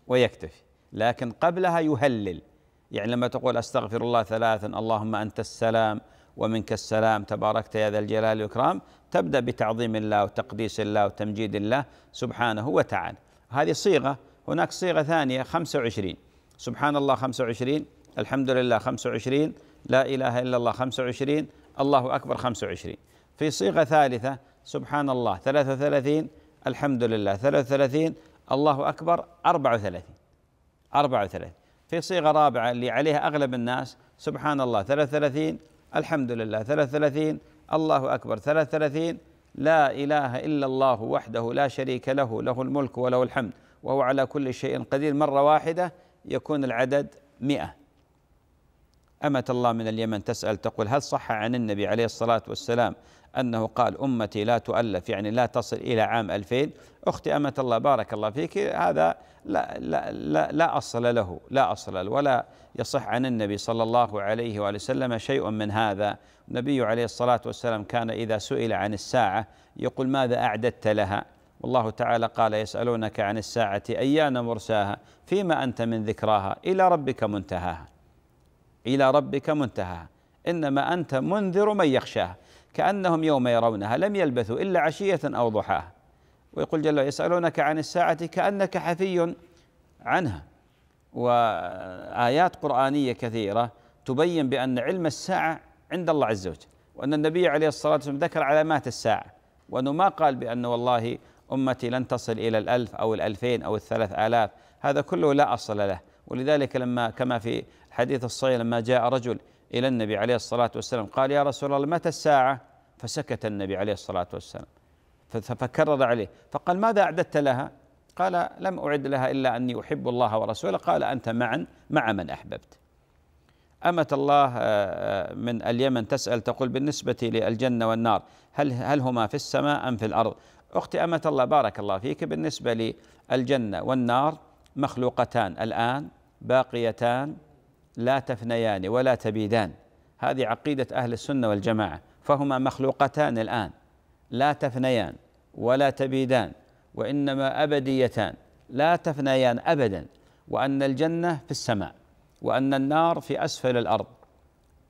ويكتفي لكن قبلها يهلل يعني لما تقول أستغفر الله ثلاثا اللهم أنت السلام ومنك السلام تباركت يا ذا الجلال والإكرام تبدأ بتعظيم الله وتقديس الله وتمجيد الله سبحانه وتعالى هذه صيغة هناك صيغة ثانية 25 سبحان الله 25 الحمد لله 25 لا إله إلا الله 25 الله أكبر 25 في صيغة ثالثة سبحان الله 33 الحمد لله 33 الله أكبر 34 34 في صيغة رابعة اللي عليها أغلب الناس سبحان الله 33 الحمد لله 33 الله أكبر 33 لا إله إلا الله وحده لا شريك له له الملك وله الحمد وهو على كل شيء قدير مرة واحدة يكون العدد مئة أمة الله من اليمن تسأل تقول هل صح عن النبي عليه الصلاة والسلام أنه قال أمتي لا تؤلف يعني لا تصل إلى عام 2000 أختي أمة الله بارك الله فيك هذا لا, لا, لا, لا أصل له لا أصل له ولا يصح عن النبي صلى الله عليه وآله وسلم شيء من هذا النبي عليه الصلاة والسلام كان إذا سئل عن الساعة يقول ماذا أعددت لها والله تعالى قال يسألونك عن الساعة أيان مرساها فيما أنت من ذكراها إلى ربك منتهاها إلى ربك منتهاها إنما أنت منذر من يخشاها كأنهم يوم يرونها لم يلبثوا إلا عشية أو ضحاها ويقول جل وعلا يسألونك عن الساعة كأنك حفي عنها وآيات قرآنية كثيرة تبين بأن علم الساعة عند الله عز وجل وأن النبي عليه الصلاة والسلام ذكر علامات الساعة وأنه ما قال بأن والله أمتي لن تصل إلى الألف أو الألفين أو الثلاث آلاف هذا كله لا أصل له ولذلك لما كما في حديث الصحيح لما جاء رجل إلى النبي عليه الصلاة والسلام قال يا رسول الله متى الساعة فسكت النبي عليه الصلاة والسلام فكرر عليه فقال ماذا أعددت لها قال لم أعد لها إلا أني أحب الله ورسوله قال أنت معا مع من أحببت أمة الله آه، آه، من اليمن تسأل تقول بالنسبة للجنة والنار هل, هل هما في السماء أم في الأرض أختي أمة الله بارك الله فيك بالنسبة للجنة والنار مخلوقتان الآن باقيتان لا تفنيان ولا تبيدان هذه عقيدة أهل السنة والجماعة فهما مخلوقتان الآن لا تفنيان ولا تبيدان وإنما أبديتان لا تفنيان أبدا وأن الجنة في السماء وأن النار في أسفل الأرض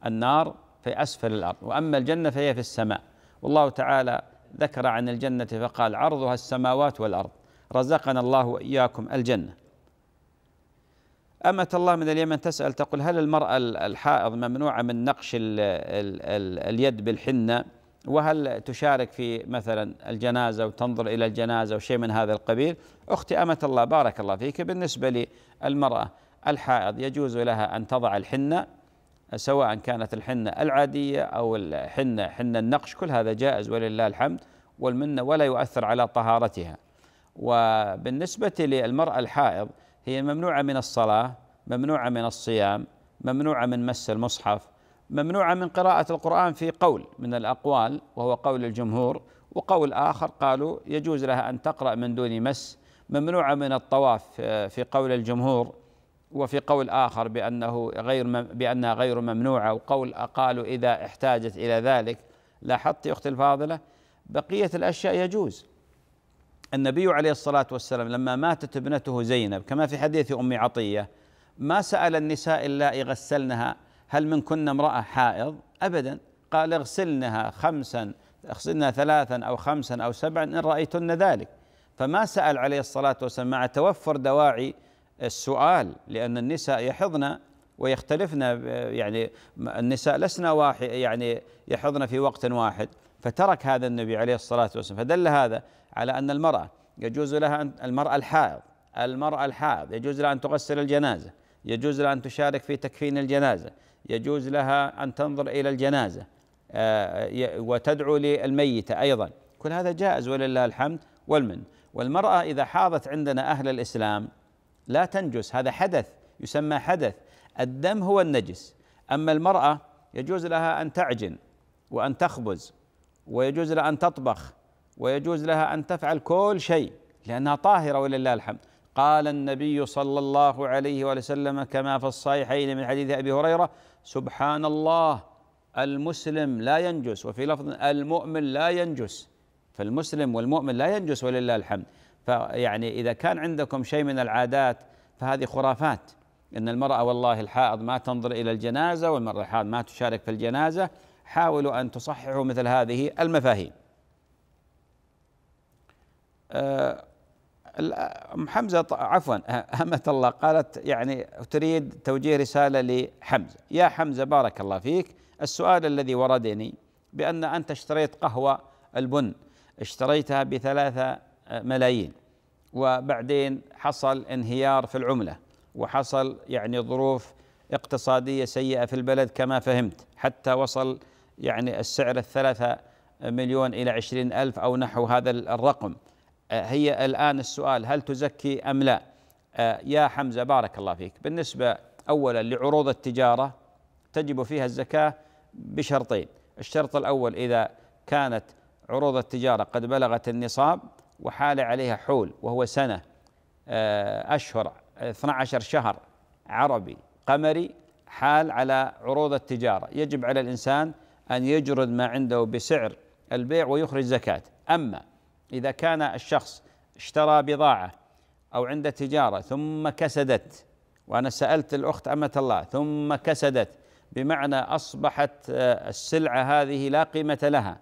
النار في أسفل الأرض وأما الجنة فهي في السماء والله تعالى ذكر عن الجنة فقال عرضها السماوات والأرض رزقنا الله وإياكم الجنة أمة الله من اليمن تسأل تقول هل المرأة الحائض ممنوعة من نقش الـ الـ الـ اليد بالحنة وهل تشارك في مثلا الجنازة وتنظر إلى الجنازة وشيء من هذا القبيل أختي أمة الله بارك الله فيك بالنسبة للمرأة الحائض يجوز لها أن تضع الحنة سواء كانت الحنة العادية أو الحنة حنة النقش كل هذا جائز ولله الحمد والمنة ولا يؤثر على طهارتها وبالنسبة للمرأة الحائض هي ممنوعة من الصلاة ممنوعة من الصيام ممنوعة من مس المصحف ممنوعة من قراءة القرآن في قول من الأقوال وهو قول الجمهور وقول آخر قالوا يجوز لها أن تقرأ من دون مس ممنوعة من الطواف آه، في قول الجمهور وفي قول آخر بأنه غير بأنها غير ممنوعة وقول قالوا إذا احتاجت إلى ذلك لاحظت يا أختي الفاضلة بقية الأشياء يجوز النبي عليه الصلاة والسلام لما ماتت ابنته زينب كما في حديث أم عطية ما سأل النساء إلا غسلنها هل منكن امرأة حائض أبدا قال اغسلنها خمسا اغسلنها ثلاثا أو خمسا أو سبعا إن رأيتن ذلك فما سأل عليه الصلاة والسلام مع توفر دواعي السؤال لأن النساء يحضن ويختلفن يعني النساء لسنا واحد يعني يحضن في وقت واحد فترك هذا النبي عليه الصلاة والسلام فدل هذا على أن المرأة يجوز لها أن المرأة الحائض المرأة الحائض يجوز لها أن تغسل الجنازة يجوز لها أن تشارك في تكفين الجنازة يجوز لها أن تنظر إلى الجنازة آه، وتدعو للميتة أيضا كل هذا جائز ولله الحمد والمن والمرأة إذا حاضت عندنا أهل الإسلام لا تنجس هذا حدث يسمى حدث الدم هو النجس أما المرأة يجوز لها أن تعجن وأن تخبز ويجوز لها أن تطبخ ويجوز لها أن تفعل كل شيء لأنها طاهرة ولله الحمد قال النبي صلى الله عليه وسلم كما في الصحيحين من حديث أبي هريرة سبحان الله المسلم لا ينجس وفي لفظ المؤمن لا ينجس فالمسلم والمؤمن لا ينجس ولله الحمد فيعني إذا كان عندكم شيء من العادات فهذه خرافات ان المراه والله الحائض ما تنظر الى الجنازه والمراه الحائض ما تشارك في الجنازه حاولوا ان تصححوا مثل هذه المفاهيم آه، ام حمزه عفوا امه أه- الله قالت يعني تريد توجيه رساله لحمزه يا حمزه بارك الله فيك السؤال الذي وردني بان انت اشتريت قهوه البن اشتريتها بثلاثه آه، ملايين وبعدين حصل انهيار في العمله وحصل يعني ظروف اقتصاديه سيئه في البلد كما فهمت حتى وصل يعني السعر الثلاثه مليون الى عشرين الف او نحو هذا الرقم آه، هي الآن السؤال هل تزكي أم لا آه، يا حمزة بارك الله فيك بالنسبة أولا لعروض التجارة تجب فيها الزكاة بشرطين الشرط الأول إذا كانت عروض التجارة قد بلغت النصاب وحال عليها حول وهو سنة آه، أشهر 12 شهر عربي قمري حال على عروض التجارة يجب على الإنسان أن يجرد ما عنده بسعر البيع ويخرج زكاة أما إذا كان الشخص اشترى بضاعة أو عنده تجارة ثم كسدت وأنا سألت الأخت أمة الله ثم كسدت بمعنى أصبحت آه، السلعة هذه لا قيمة لها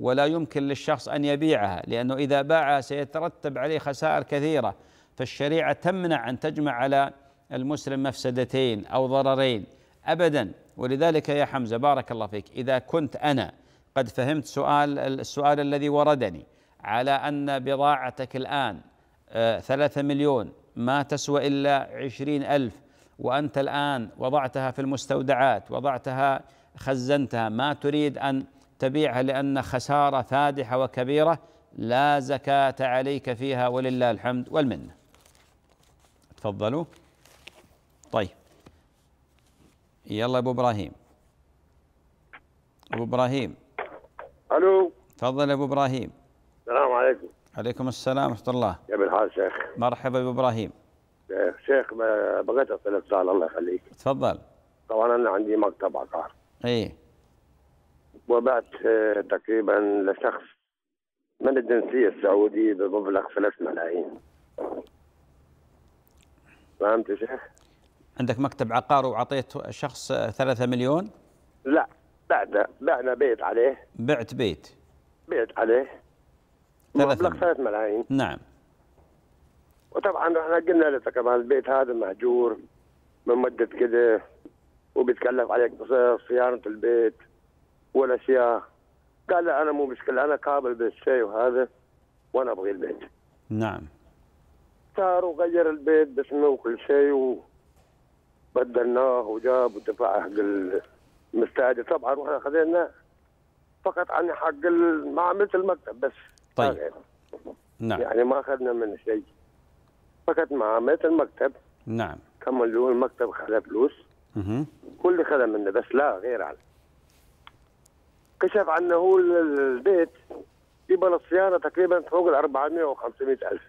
ولا يمكن للشخص أن يبيعها لأنه إذا باعها سيترتب عليه خسائر كثيرة فالشريعة تمنع أن تجمع على المسلم مفسدتين أو ضررين أبدا ولذلك يا حمزة بارك الله فيك إذا كنت أنا قد فهمت سؤال السؤال الذي وردني على أن بضاعتك الآن آه، ثلاثة مليون ما تسوى إلا عشرين ألف وأنت الآن وضعتها في المستودعات وضعتها خزنتها ما تريد أن تبيعها لأن خسارة فادحة وكبيرة لا زكاة عليك فيها ولله الحمد والمنة تفضلوا طيب يلا أبو إبراهيم أبو إبراهيم ألو تفضل أبو إبراهيم السلام عليكم عليكم السلام ورحمه الله كيف الحال شيخ مرحبا بابراهيم شيخ بغيت اسال سؤال الله يخليك تفضل طبعا انا عندي مكتب عقار اي وبعت آه، تقريبا لشخص من الجنسيه السعوديه بمبلغ 3 ملايين فهمت يا شيخ؟ عندك مكتب عقار وعطيت شخص 3 مليون؟ لا بعنا بعنا بيت عليه بعت بيت بيت عليه مبلغ ثلاث ملايين نعم وطبعا احنا قلنا لك كمان البيت هذا مهجور من مده كذا وبيتكلف عليك صيانه البيت والاشياء قال لا انا مو مشكله انا قابل بالشيء وهذا وانا ابغي البيت نعم صار وغير البيت باسمه وكل شيء وبدلناه وجاب ودفع حق المستاجر طبعا واحنا خذينا فقط عن حق معامله المكتب بس طيب نعم يعني ما اخذنا منه شيء فقط معامله المكتب نعم كم اللي هو المكتب خذ فلوس اها هو اللي خذ منه بس لا غير على كشف عنه هو البيت قبل الصيانه تقريبا فوق ال 400 و 500 الف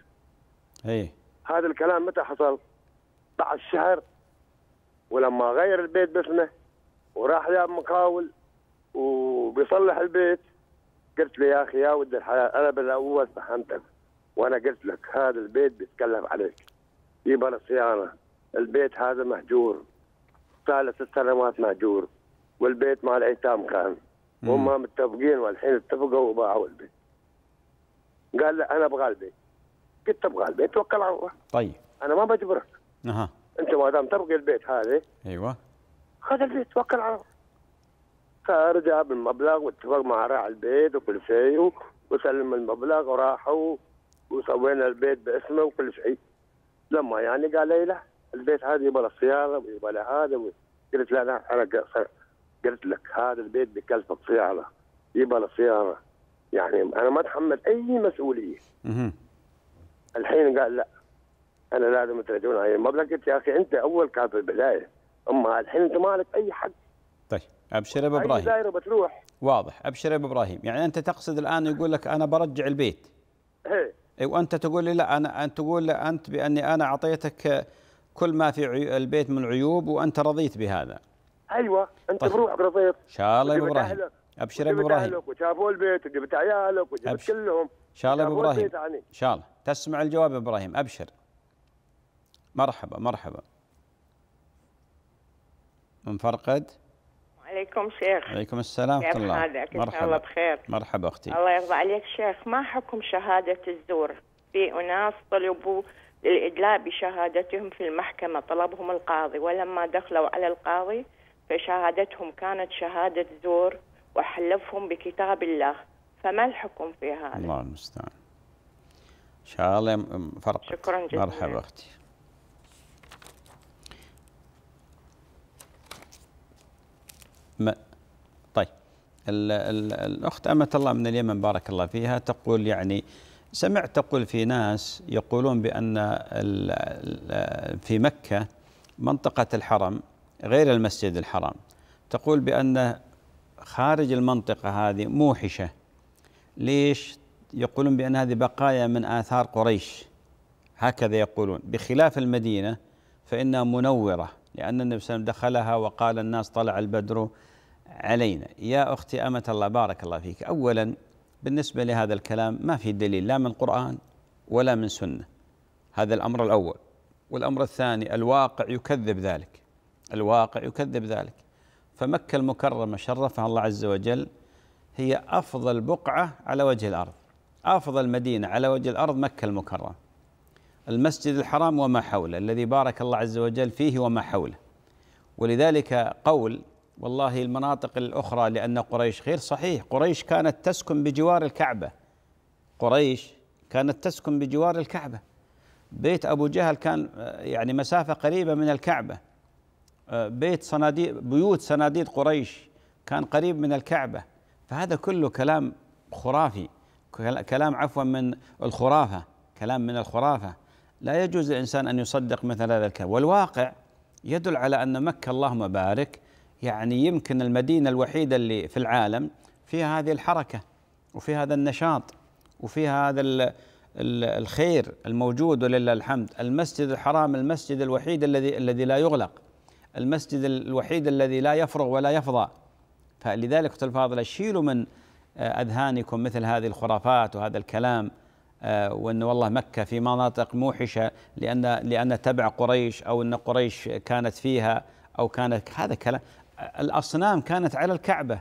ايه هذا الكلام متى حصل؟ بعد شهر ولما غير البيت باسمه وراح جاب مقاول وبيصلح البيت قلت له يا اخي يا ود الحلال انا بالاول فهمتك وانا قلت لك هذا البيت بيتكلم عليك يبقى صيانه البيت هذا مهجور صار له ست سنوات مهجور والبيت مع الايتام كان وهم متفقين والحين اتفقوا وباعوا البيت قال لا انا ابغى البيت قلت ابغى البيت توكل على الله طيب انا ما بجبرك اها انت ما دام تبغي البيت هذا ايوه خذ البيت توكل على الله فارجع بالمبلغ واتفق مع راعي البيت وكل شيء وسلم المبلغ وراحوا وسوينا البيت باسمه وكل شيء لما يعني قال لي لا البيت هذا يبغى له صياغه ويبغى له هذا قلت لا انا انا قلت لك هذا البيت بكلفه صياغه يبغى له صياغه يعني انا ما اتحمل اي مسؤوليه. الحين قال لا انا لازم ترجعون علي المبلغ قلت يا اخي انت اول كان في البدايه اما الحين انت مالك اي حق طيب. ابشر يا ابراهيم دايره بتروح واضح ابشر يا ابو ابراهيم يعني انت تقصد الان يقول لك انا برجع البيت إيه. ايه وانت تقول لي لا انا انت تقول لي انت باني انا اعطيتك كل ما في البيت من عيوب وانت رضيت بهذا ايوه انت طيب. بروحك رضيت ان شاء الله يا ابو ابراهيم ابشر يا ابو ابراهيم وشافوا البيت وجبت عيالك وجبت كلهم ان شاء الله يا ابراهيم يعني. ان شاء الله تسمع الجواب يا ابراهيم ابشر مرحبا مرحبا من فرقد عليكم شيخ عليكم السلام كيف الله. حالك مرحبا الله بخير مرحبا اختي الله يرضى عليك شيخ ما حكم شهادة الزور في اناس طلبوا للادلاء بشهادتهم في المحكمة طلبهم القاضي ولما دخلوا على القاضي فشهادتهم كانت شهادة زور وحلفهم بكتاب الله فما الحكم في هذا الله المستعان ان شاء الله فرقت شكرا جزيلا مرحبا اختي م... طيب الأخت أمة الله من اليمن بارك الله فيها تقول يعني سمعت تقول في ناس يقولون بأن في مكة منطقة الحرم غير المسجد الحرام تقول بأن خارج المنطقة هذه موحشة ليش يقولون بأن هذه بقايا من آثار قريش هكذا يقولون بخلاف المدينة فإنها منورة لأن النبي صلى الله عليه وسلم دخلها وقال الناس طلع البدر علينا يا أختي أمة الله بارك الله فيك أولا بالنسبة لهذا الكلام ما في دليل لا من قرآن ولا من سنة هذا الأمر الأول والأمر الثاني الواقع يكذب ذلك الواقع يكذب ذلك فمكة المكرمة شرفها الله عز وجل هي أفضل بقعة على وجه الأرض أفضل مدينة على وجه الأرض مكة المكرمة المسجد الحرام وما حوله الذي بارك الله عز وجل فيه وما حوله ولذلك قول والله المناطق الاخرى لان قريش غير صحيح قريش كانت تسكن بجوار الكعبه قريش كانت تسكن بجوار الكعبه بيت ابو جهل كان آه، يعني مسافه قريبه من الكعبه آه، بيت صناديق بيوت صناديد قريش كان قريب من الكعبه فهذا كله كلام خرافي كلام عفوا من الخرافه كلام من الخرافه لا يجوز للإنسان أن يصدق مثل هذا الكلام والواقع يدل على أن مكة اللهم بارك يعني يمكن المدينة الوحيدة اللي في العالم فيها هذه الحركة وفي هذا النشاط وفي هذا الخير الموجود ولله الحمد المسجد الحرام المسجد الوحيد الذي الذي لا يغلق المسجد الوحيد الذي لا يفرغ ولا يفضى فلذلك الفاضلة شيلوا من أذهانكم مثل هذه الخرافات وهذا الكلام آه، وأن والله مكة في مناطق موحشة لأن لأن تبع قريش أو أن قريش كانت فيها أو كانت هذا كلام الأصنام كانت على الكعبة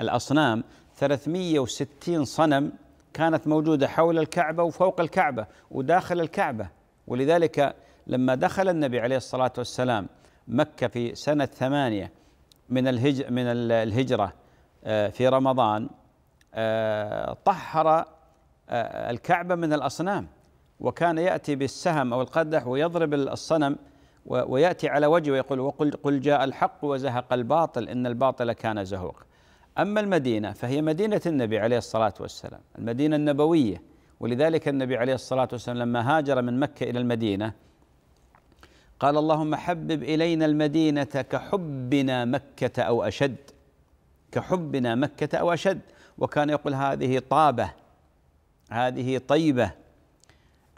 الأصنام 360 صنم كانت موجودة حول الكعبة وفوق الكعبة وداخل الكعبة ولذلك لما دخل النبي عليه الصلاة والسلام مكة في سنة ثمانية من الهج من الهجرة آه، في رمضان آه، طهر آه، الكعبة من الأصنام وكان يأتي بالسهم أو القدح ويضرب الصنم ويأتي على وجهه ويقول وقل قل جاء الحق وزهق الباطل إن الباطل كان زهوق أما المدينة فهي مدينة النبي عليه الصلاة والسلام المدينة النبوية ولذلك النبي عليه الصلاة والسلام لما هاجر من مكة إلى المدينة قال اللهم حبب إلينا المدينة كحبنا مكة أو أشد كحبنا مكة أو أشد وكان يقول هذه طابة هذه طيبة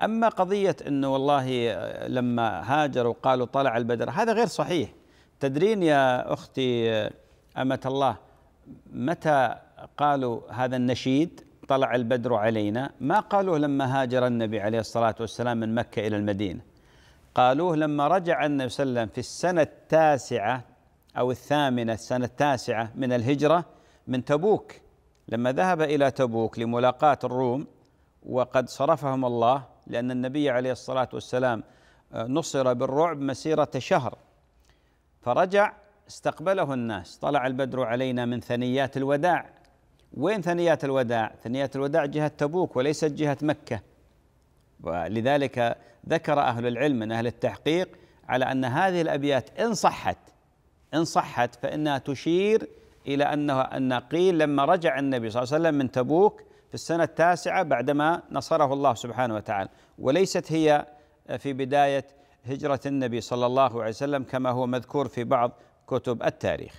أما قضية أنه والله آه، لما هاجروا قالوا طلع البدر هذا غير صحيح تدرين يا أختي آه، أمة الله متى قالوا هذا النشيد طلع البدر علينا ما قالوه لما هاجر النبي عليه الصلاة والسلام من مكة إلى المدينة قالوه لما رجع النبي صلى الله عليه وسلم في السنة التاسعة أو الثامنة السنة التاسعة من الهجرة من تبوك لما ذهب إلى تبوك لملاقاة الروم وقد صرفهم الله لأن النبي عليه الصلاة والسلام آه، نصر بالرعب مسيرة شهر فرجع استقبله الناس طلع البدر علينا من ثنيات الوداع وين ثنيات الوداع؟ ثنيات الوداع جهة تبوك وليست جهة مكة ولذلك ذكر أهل العلم من أهل التحقيق على أن هذه الأبيات إن صحت إن صحت فإنها تشير إلى أنه أن قيل لما رجع النبي صلى الله عليه وسلم من تبوك في السنة التاسعة بعدما نصره الله سبحانه وتعالى وليست هي آه، في بداية هجرة النبي صلى الله عليه وسلم كما هو مذكور في بعض كتب التاريخ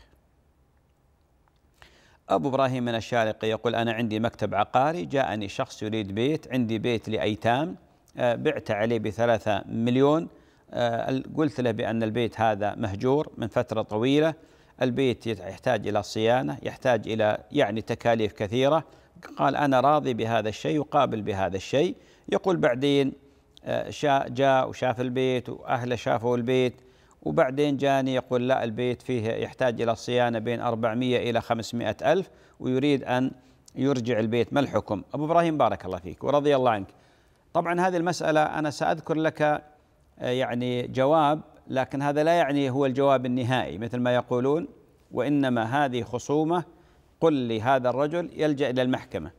أبو إبراهيم من الشارقي يقول أنا عندي مكتب عقاري جاءني شخص يريد بيت عندي بيت لأيتام آه، بعت عليه بثلاثة مليون آه، قلت له بأن البيت هذا مهجور من فترة طويلة البيت يحتاج إلى صيانة يحتاج إلى يعني تكاليف كثيرة قال أنا راضي بهذا الشيء وقابل بهذا الشيء يقول بعدين آه، جاء وشاف البيت وأهله شافوا البيت وبعدين جاني يقول لا البيت فيه يحتاج إلى صيانة بين 400 إلى 500 ألف ويريد أن يرجع البيت ما الحكم أبو إبراهيم بارك الله فيك ورضي الله عنك طبعا هذه المسألة أنا سأذكر لك آه، يعني جواب لكن هذا لا يعني هو الجواب النهائي مثل ما يقولون وإنما هذه خصومة قل لهذا الرجل يلجأ إلى المحكمة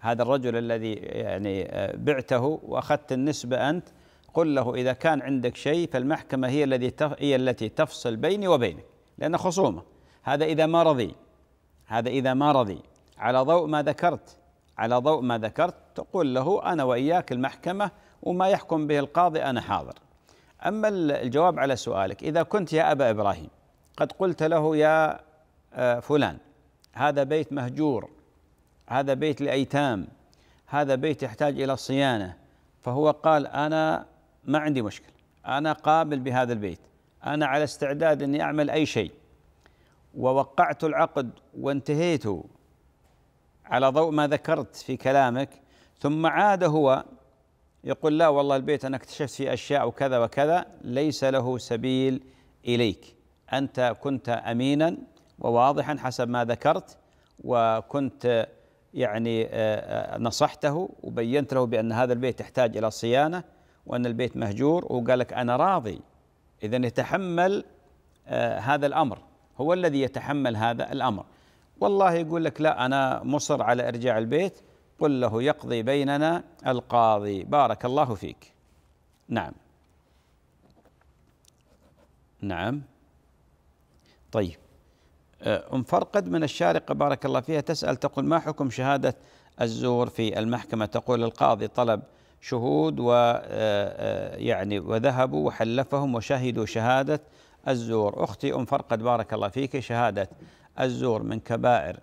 هذا الرجل الذي يعني آه، بعته وأخذت النسبة أنت قل له إذا كان عندك شيء فالمحكمة هي الذي هي التي تفصل بيني وبينك لأن خصومة هذا إذا ما رضي هذا إذا ما رضي على ضوء ما ذكرت على ضوء ما ذكرت تقول له أنا وإياك المحكمة وما يحكم به القاضي أنا حاضر أما الجواب على سؤالك إذا كنت يا أبا إبراهيم قد قلت له يا آه، فلان هذا بيت مهجور هذا بيت لأيتام هذا بيت يحتاج إلى صيانة فهو قال أنا ما عندي مشكلة أنا قابل بهذا البيت أنا على استعداد أني أعمل أي شيء ووقعت العقد وانتهيت على ضوء ما ذكرت في كلامك ثم عاد هو يقول لا والله البيت أنا اكتشفت فيه أشياء وكذا وكذا ليس له سبيل إليك أنت كنت أمينا وواضحا حسب ما ذكرت وكنت آه، يعني آه، آه، نصحته وبينت له بأن هذا البيت يحتاج إلى صيانة وأن البيت مهجور وقال لك أنا راضي إذا يتحمل هذا الأمر هو الذي يتحمل هذا الأمر والله يقول لك لا أنا مصر على إرجاع البيت قل له يقضي بيننا القاضي بارك الله فيك نعم نعم طيب أم آه، فرقد من الشارقة بارك الله فيها تسأل تقول ما حكم شهادة الزور في المحكمة تقول القاضي طلب شهود و آه، آه، يعني وذهبوا وحلفهم وشهدوا شهادة الزور أختي أم فرقد بارك الله فيك شهادة الزور من كبائر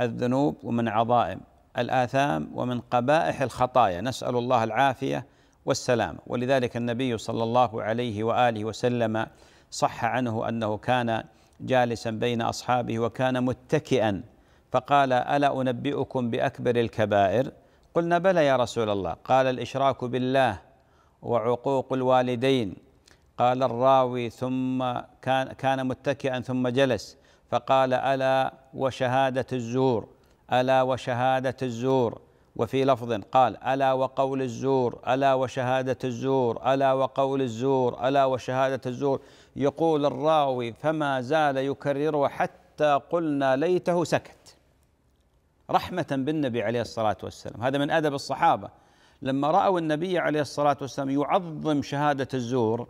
الذنوب ومن عظائم الآثام ومن قبائح الخطايا نسأل الله العافية والسلامة ولذلك النبي صلى الله عليه وآله وسلم صح عنه أنه كان جالسا بين اصحابه وكان متكئا فقال الا انبئكم باكبر الكبائر قلنا بلى يا رسول الله قال الاشراك بالله وعقوق الوالدين قال الراوي ثم كان كان متكئا ثم جلس فقال الا وشهاده الزور الا وشهاده الزور وفي لفظ قال الا وقول الزور الا وشهاده الزور الا وقول الزور الا وشهاده الزور يقول الراوي فما زال يكرره حتى قلنا ليته سكت رحمة بالنبي عليه الصلاة والسلام هذا من أدب الصحابة لما رأوا النبي عليه الصلاة والسلام يعظم شهادة الزور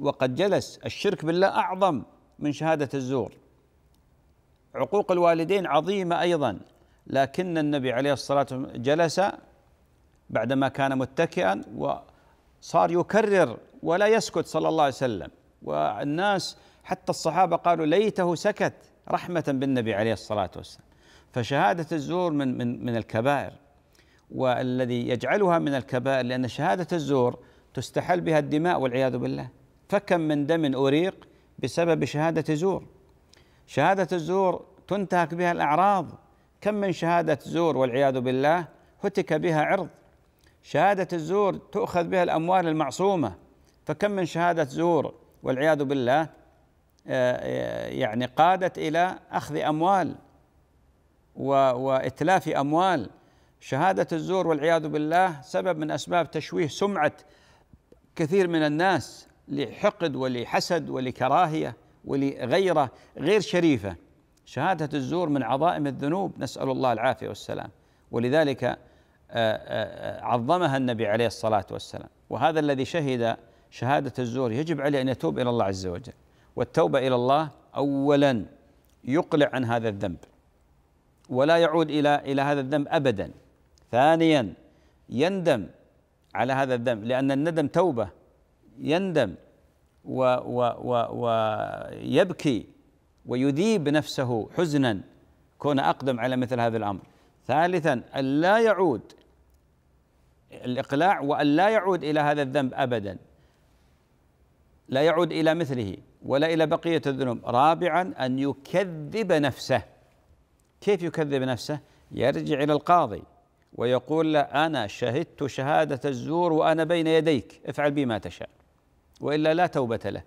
وقد جلس الشرك بالله أعظم من شهادة الزور عقوق الوالدين عظيمة أيضا لكن النبي عليه الصلاة والسلام جلس بعدما كان متكئا وصار يكرر ولا يسكت صلى الله عليه وسلم والناس حتى الصحابة قالوا ليته سكت رحمة بالنبي عليه الصلاة والسلام فشهادة الزور من من من الكبائر والذي يجعلها من الكبائر لأن شهادة الزور تستحل بها الدماء والعياذ بالله فكم من دم أريق بسبب شهادة زور شهادة الزور تنتهك بها الأعراض كم من شهادة زور والعياذ بالله هتك بها عرض شهادة الزور تؤخذ بها الأموال المعصومة فكم من شهادة زور والعياذ بالله آه، آه، يعني قادت الى اخذ اموال واتلاف اموال شهاده الزور والعياذ بالله سبب من اسباب تشويه سمعه كثير من الناس لحقد ولحسد ولكراهيه ولغيره غير شريفه شهاده الزور من عظائم الذنوب نسال الله العافيه والسلام ولذلك آه، عظمها النبي عليه الصلاه والسلام وهذا الذي شهد شهادة الزور يجب عليه أن يتوب إلى الله عز وجل والتوبة إلى الله أولا يقلع عن هذا الذنب ولا يعود إلى إلى هذا الذنب أبدا ثانيا يندم على هذا الذنب لأن الندم توبة يندم ويبكي ويذيب نفسه حزنا كون أقدم على مثل هذا الأمر ثالثا أن لا يعود الإقلاع وأن لا يعود إلى هذا الذنب أبدا لا يعود الى مثله ولا الى بقيه الذنوب رابعا ان يكذب نفسه كيف يكذب نفسه يرجع الى القاضي ويقول له انا شهدت شهاده الزور وانا بين يديك افعل بي ما تشاء والا لا توبه له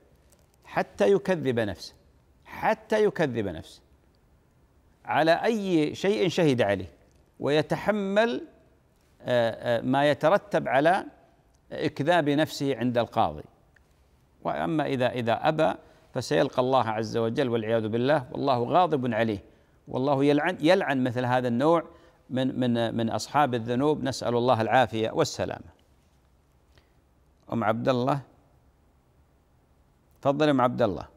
حتى يكذب نفسه حتى يكذب نفسه على اي شيء شهد عليه ويتحمل آه، آه، ما يترتب على اكذاب نفسه عند القاضي وأما إذا إذا أبى فسيلقى الله عز وجل والعياذ بالله والله غاضب عليه والله يلعن يلعن مثل هذا النوع من من من أصحاب الذنوب نسأل الله العافية والسلامة أم عبد الله تفضل أم عبد الله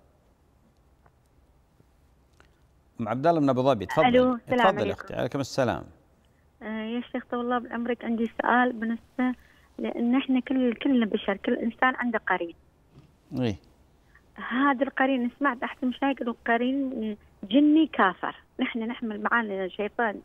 أم عبد الله من أبو ظبي تفضل ألو السلام تفضل أختي عليكم السلام آه، يا شيخ طول الله بعمرك عندي سؤال بالنسبة لأن احنا كل كلنا بشر كل إنسان عنده قرين ايه هذا القرين سمعت احسن شيء يقولوا قرين جني كافر نحن نحمل معانا شيطان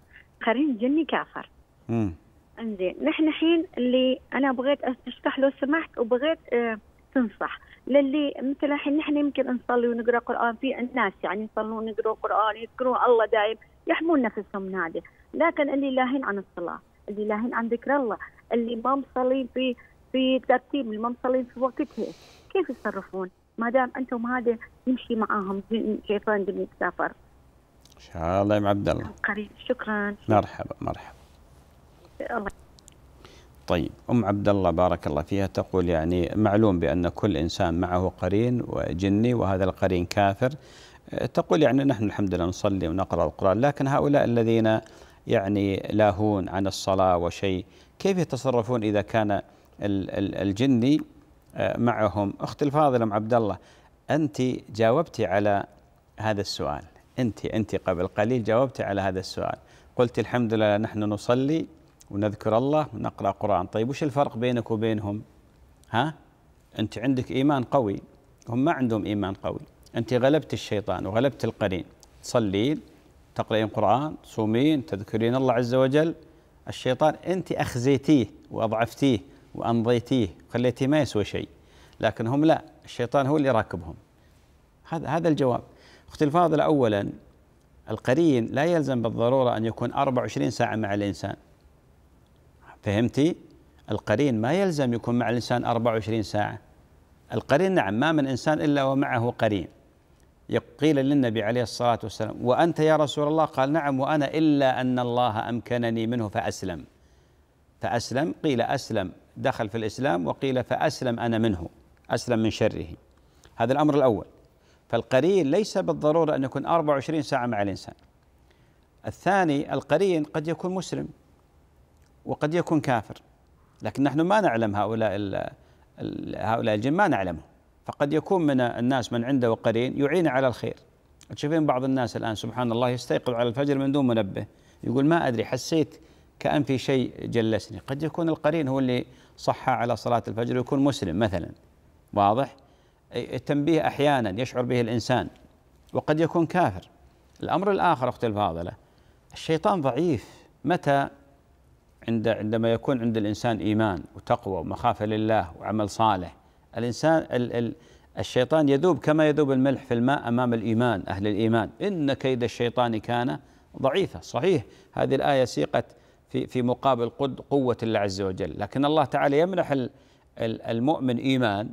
قرين جني كافر امم انزين نحن الحين اللي انا بغيت اشرح لو سمحت وبغيت آه تنصح للي مثل الحين نحن يمكن نصلي ونقرا قران في الناس يعني يصلون يقروا قران يذكرون الله دائم يحمون نفسهم من هذه لكن اللي لاهين عن الصلاه اللي لاهين عن ذكر الله اللي ما مصلين في في ترتيب اللي ما مصلين في وقته كيف يتصرفون ما دام انتم هذا يمشي معاهم شيطان دنيا سافر ان شاء الله يا ام عبد الله قريب شكرا مرحبا مرحبا الله طيب ام عبد الله بارك الله فيها تقول يعني معلوم بان كل انسان معه قرين وجني وهذا القرين كافر تقول يعني نحن الحمد لله نصلي ونقرا القران لكن هؤلاء الذين يعني لاهون عن الصلاه وشيء كيف يتصرفون اذا كان الجني معهم أخت الفاضلة أم عبد الله أنت جاوبتي على هذا السؤال أنت أنت قبل قليل جاوبتي على هذا السؤال قلت الحمد لله نحن نصلي ونذكر الله ونقرأ قرآن طيب وش الفرق بينك وبينهم ها أنت عندك إيمان قوي هم ما عندهم إيمان قوي أنت غلبت الشيطان وغلبت القرين تصلين تقرأين قرآن تصومين تذكرين الله عز وجل الشيطان أنت أخزيتيه وأضعفتيه وأمضيتيه وخليتيه ما يسوى شيء لكن هم لا الشيطان هو اللي راكبهم هذا هذا الجواب أختي الفاضلة أولا القرين لا يلزم بالضرورة أن يكون 24 ساعة مع الإنسان فهمتي؟ القرين ما يلزم يكون مع الإنسان 24 ساعة القرين نعم ما من إنسان إلا ومعه قرين قيل للنبي عليه الصلاة والسلام وأنت يا رسول الله قال نعم وأنا إلا أن الله أمكنني منه فأسلم فأسلم قيل أسلم دخل في الإسلام وقيل فأسلم أنا منه أسلم من شره هذا الأمر الأول فالقرين ليس بالضرورة أن يكون 24 ساعة مع الإنسان الثاني القرين قد يكون مسلم وقد يكون كافر لكن نحن ما نعلم هؤلاء هؤلاء الجن ما نعلمهم فقد يكون من الناس من عنده قرين يعين على الخير تشوفين بعض الناس الآن سبحان الله يستيقظ على الفجر من دون منبه يقول ما أدري حسيت كأن في شيء جلسني قد يكون القرين هو اللي صح على صلاة الفجر ويكون مسلم مثلا واضح التنبيه أحيانا يشعر به الإنسان وقد يكون كافر الأمر الآخر أختي الفاضلة الشيطان ضعيف متى عند عندما يكون عند الإنسان إيمان وتقوى ومخافة لله وعمل صالح الإنسان ال ال الشيطان يذوب كما يذوب الملح في الماء أمام الإيمان أهل الإيمان إن كيد الشيطان كان ضعيفا صحيح هذه الآية سيقت في في مقابل قوة الله عز وجل لكن الله تعالى يمنح المؤمن إيمان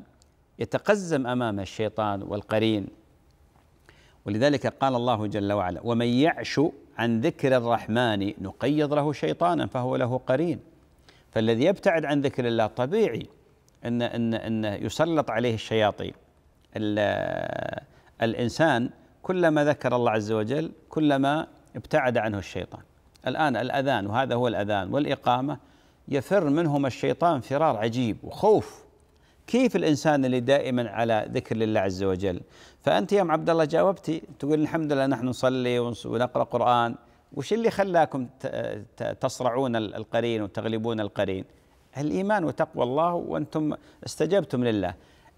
يتقزم أمام الشيطان والقرين ولذلك قال الله جل وعلا ومن يعش عن ذكر الرحمن نقيض له شيطانا فهو له قرين فالذي يبتعد عن ذكر الله طبيعي ان ان ان يسلط عليه الشياطين الانسان كلما ذكر الله عز وجل كلما ابتعد عنه الشيطان الآن الأذان وهذا هو الأذان والإقامة يفر منهما الشيطان فرار عجيب وخوف كيف الإنسان اللي دائما على ذكر لله عز وجل فأنت يا عبد الله جاوبتي تقول الحمد لله نحن نصلي ونقرأ قرآن وش اللي خلاكم تصرعون القرين وتغلبون القرين الإيمان وتقوى الله وأنتم استجبتم لله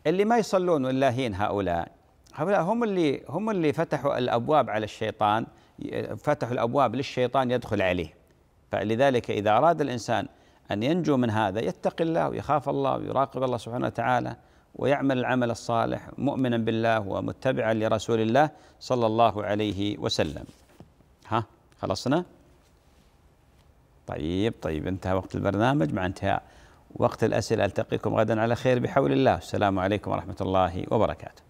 اللي ما يصلون واللهين هؤلاء هؤلاء هم اللي هم اللي فتحوا الابواب على الشيطان فتحوا الابواب للشيطان يدخل عليه فلذلك اذا اراد الانسان ان ينجو من هذا يتقي الله ويخاف الله ويراقب الله سبحانه وتعالى ويعمل العمل الصالح مؤمنا بالله ومتبعا لرسول الله صلى الله عليه وسلم ها خلصنا طيب طيب انتهى وقت البرنامج مع انتهاء وقت الأسئلة ألتقيكم غدا على خير بحول الله السلام عليكم ورحمة الله وبركاته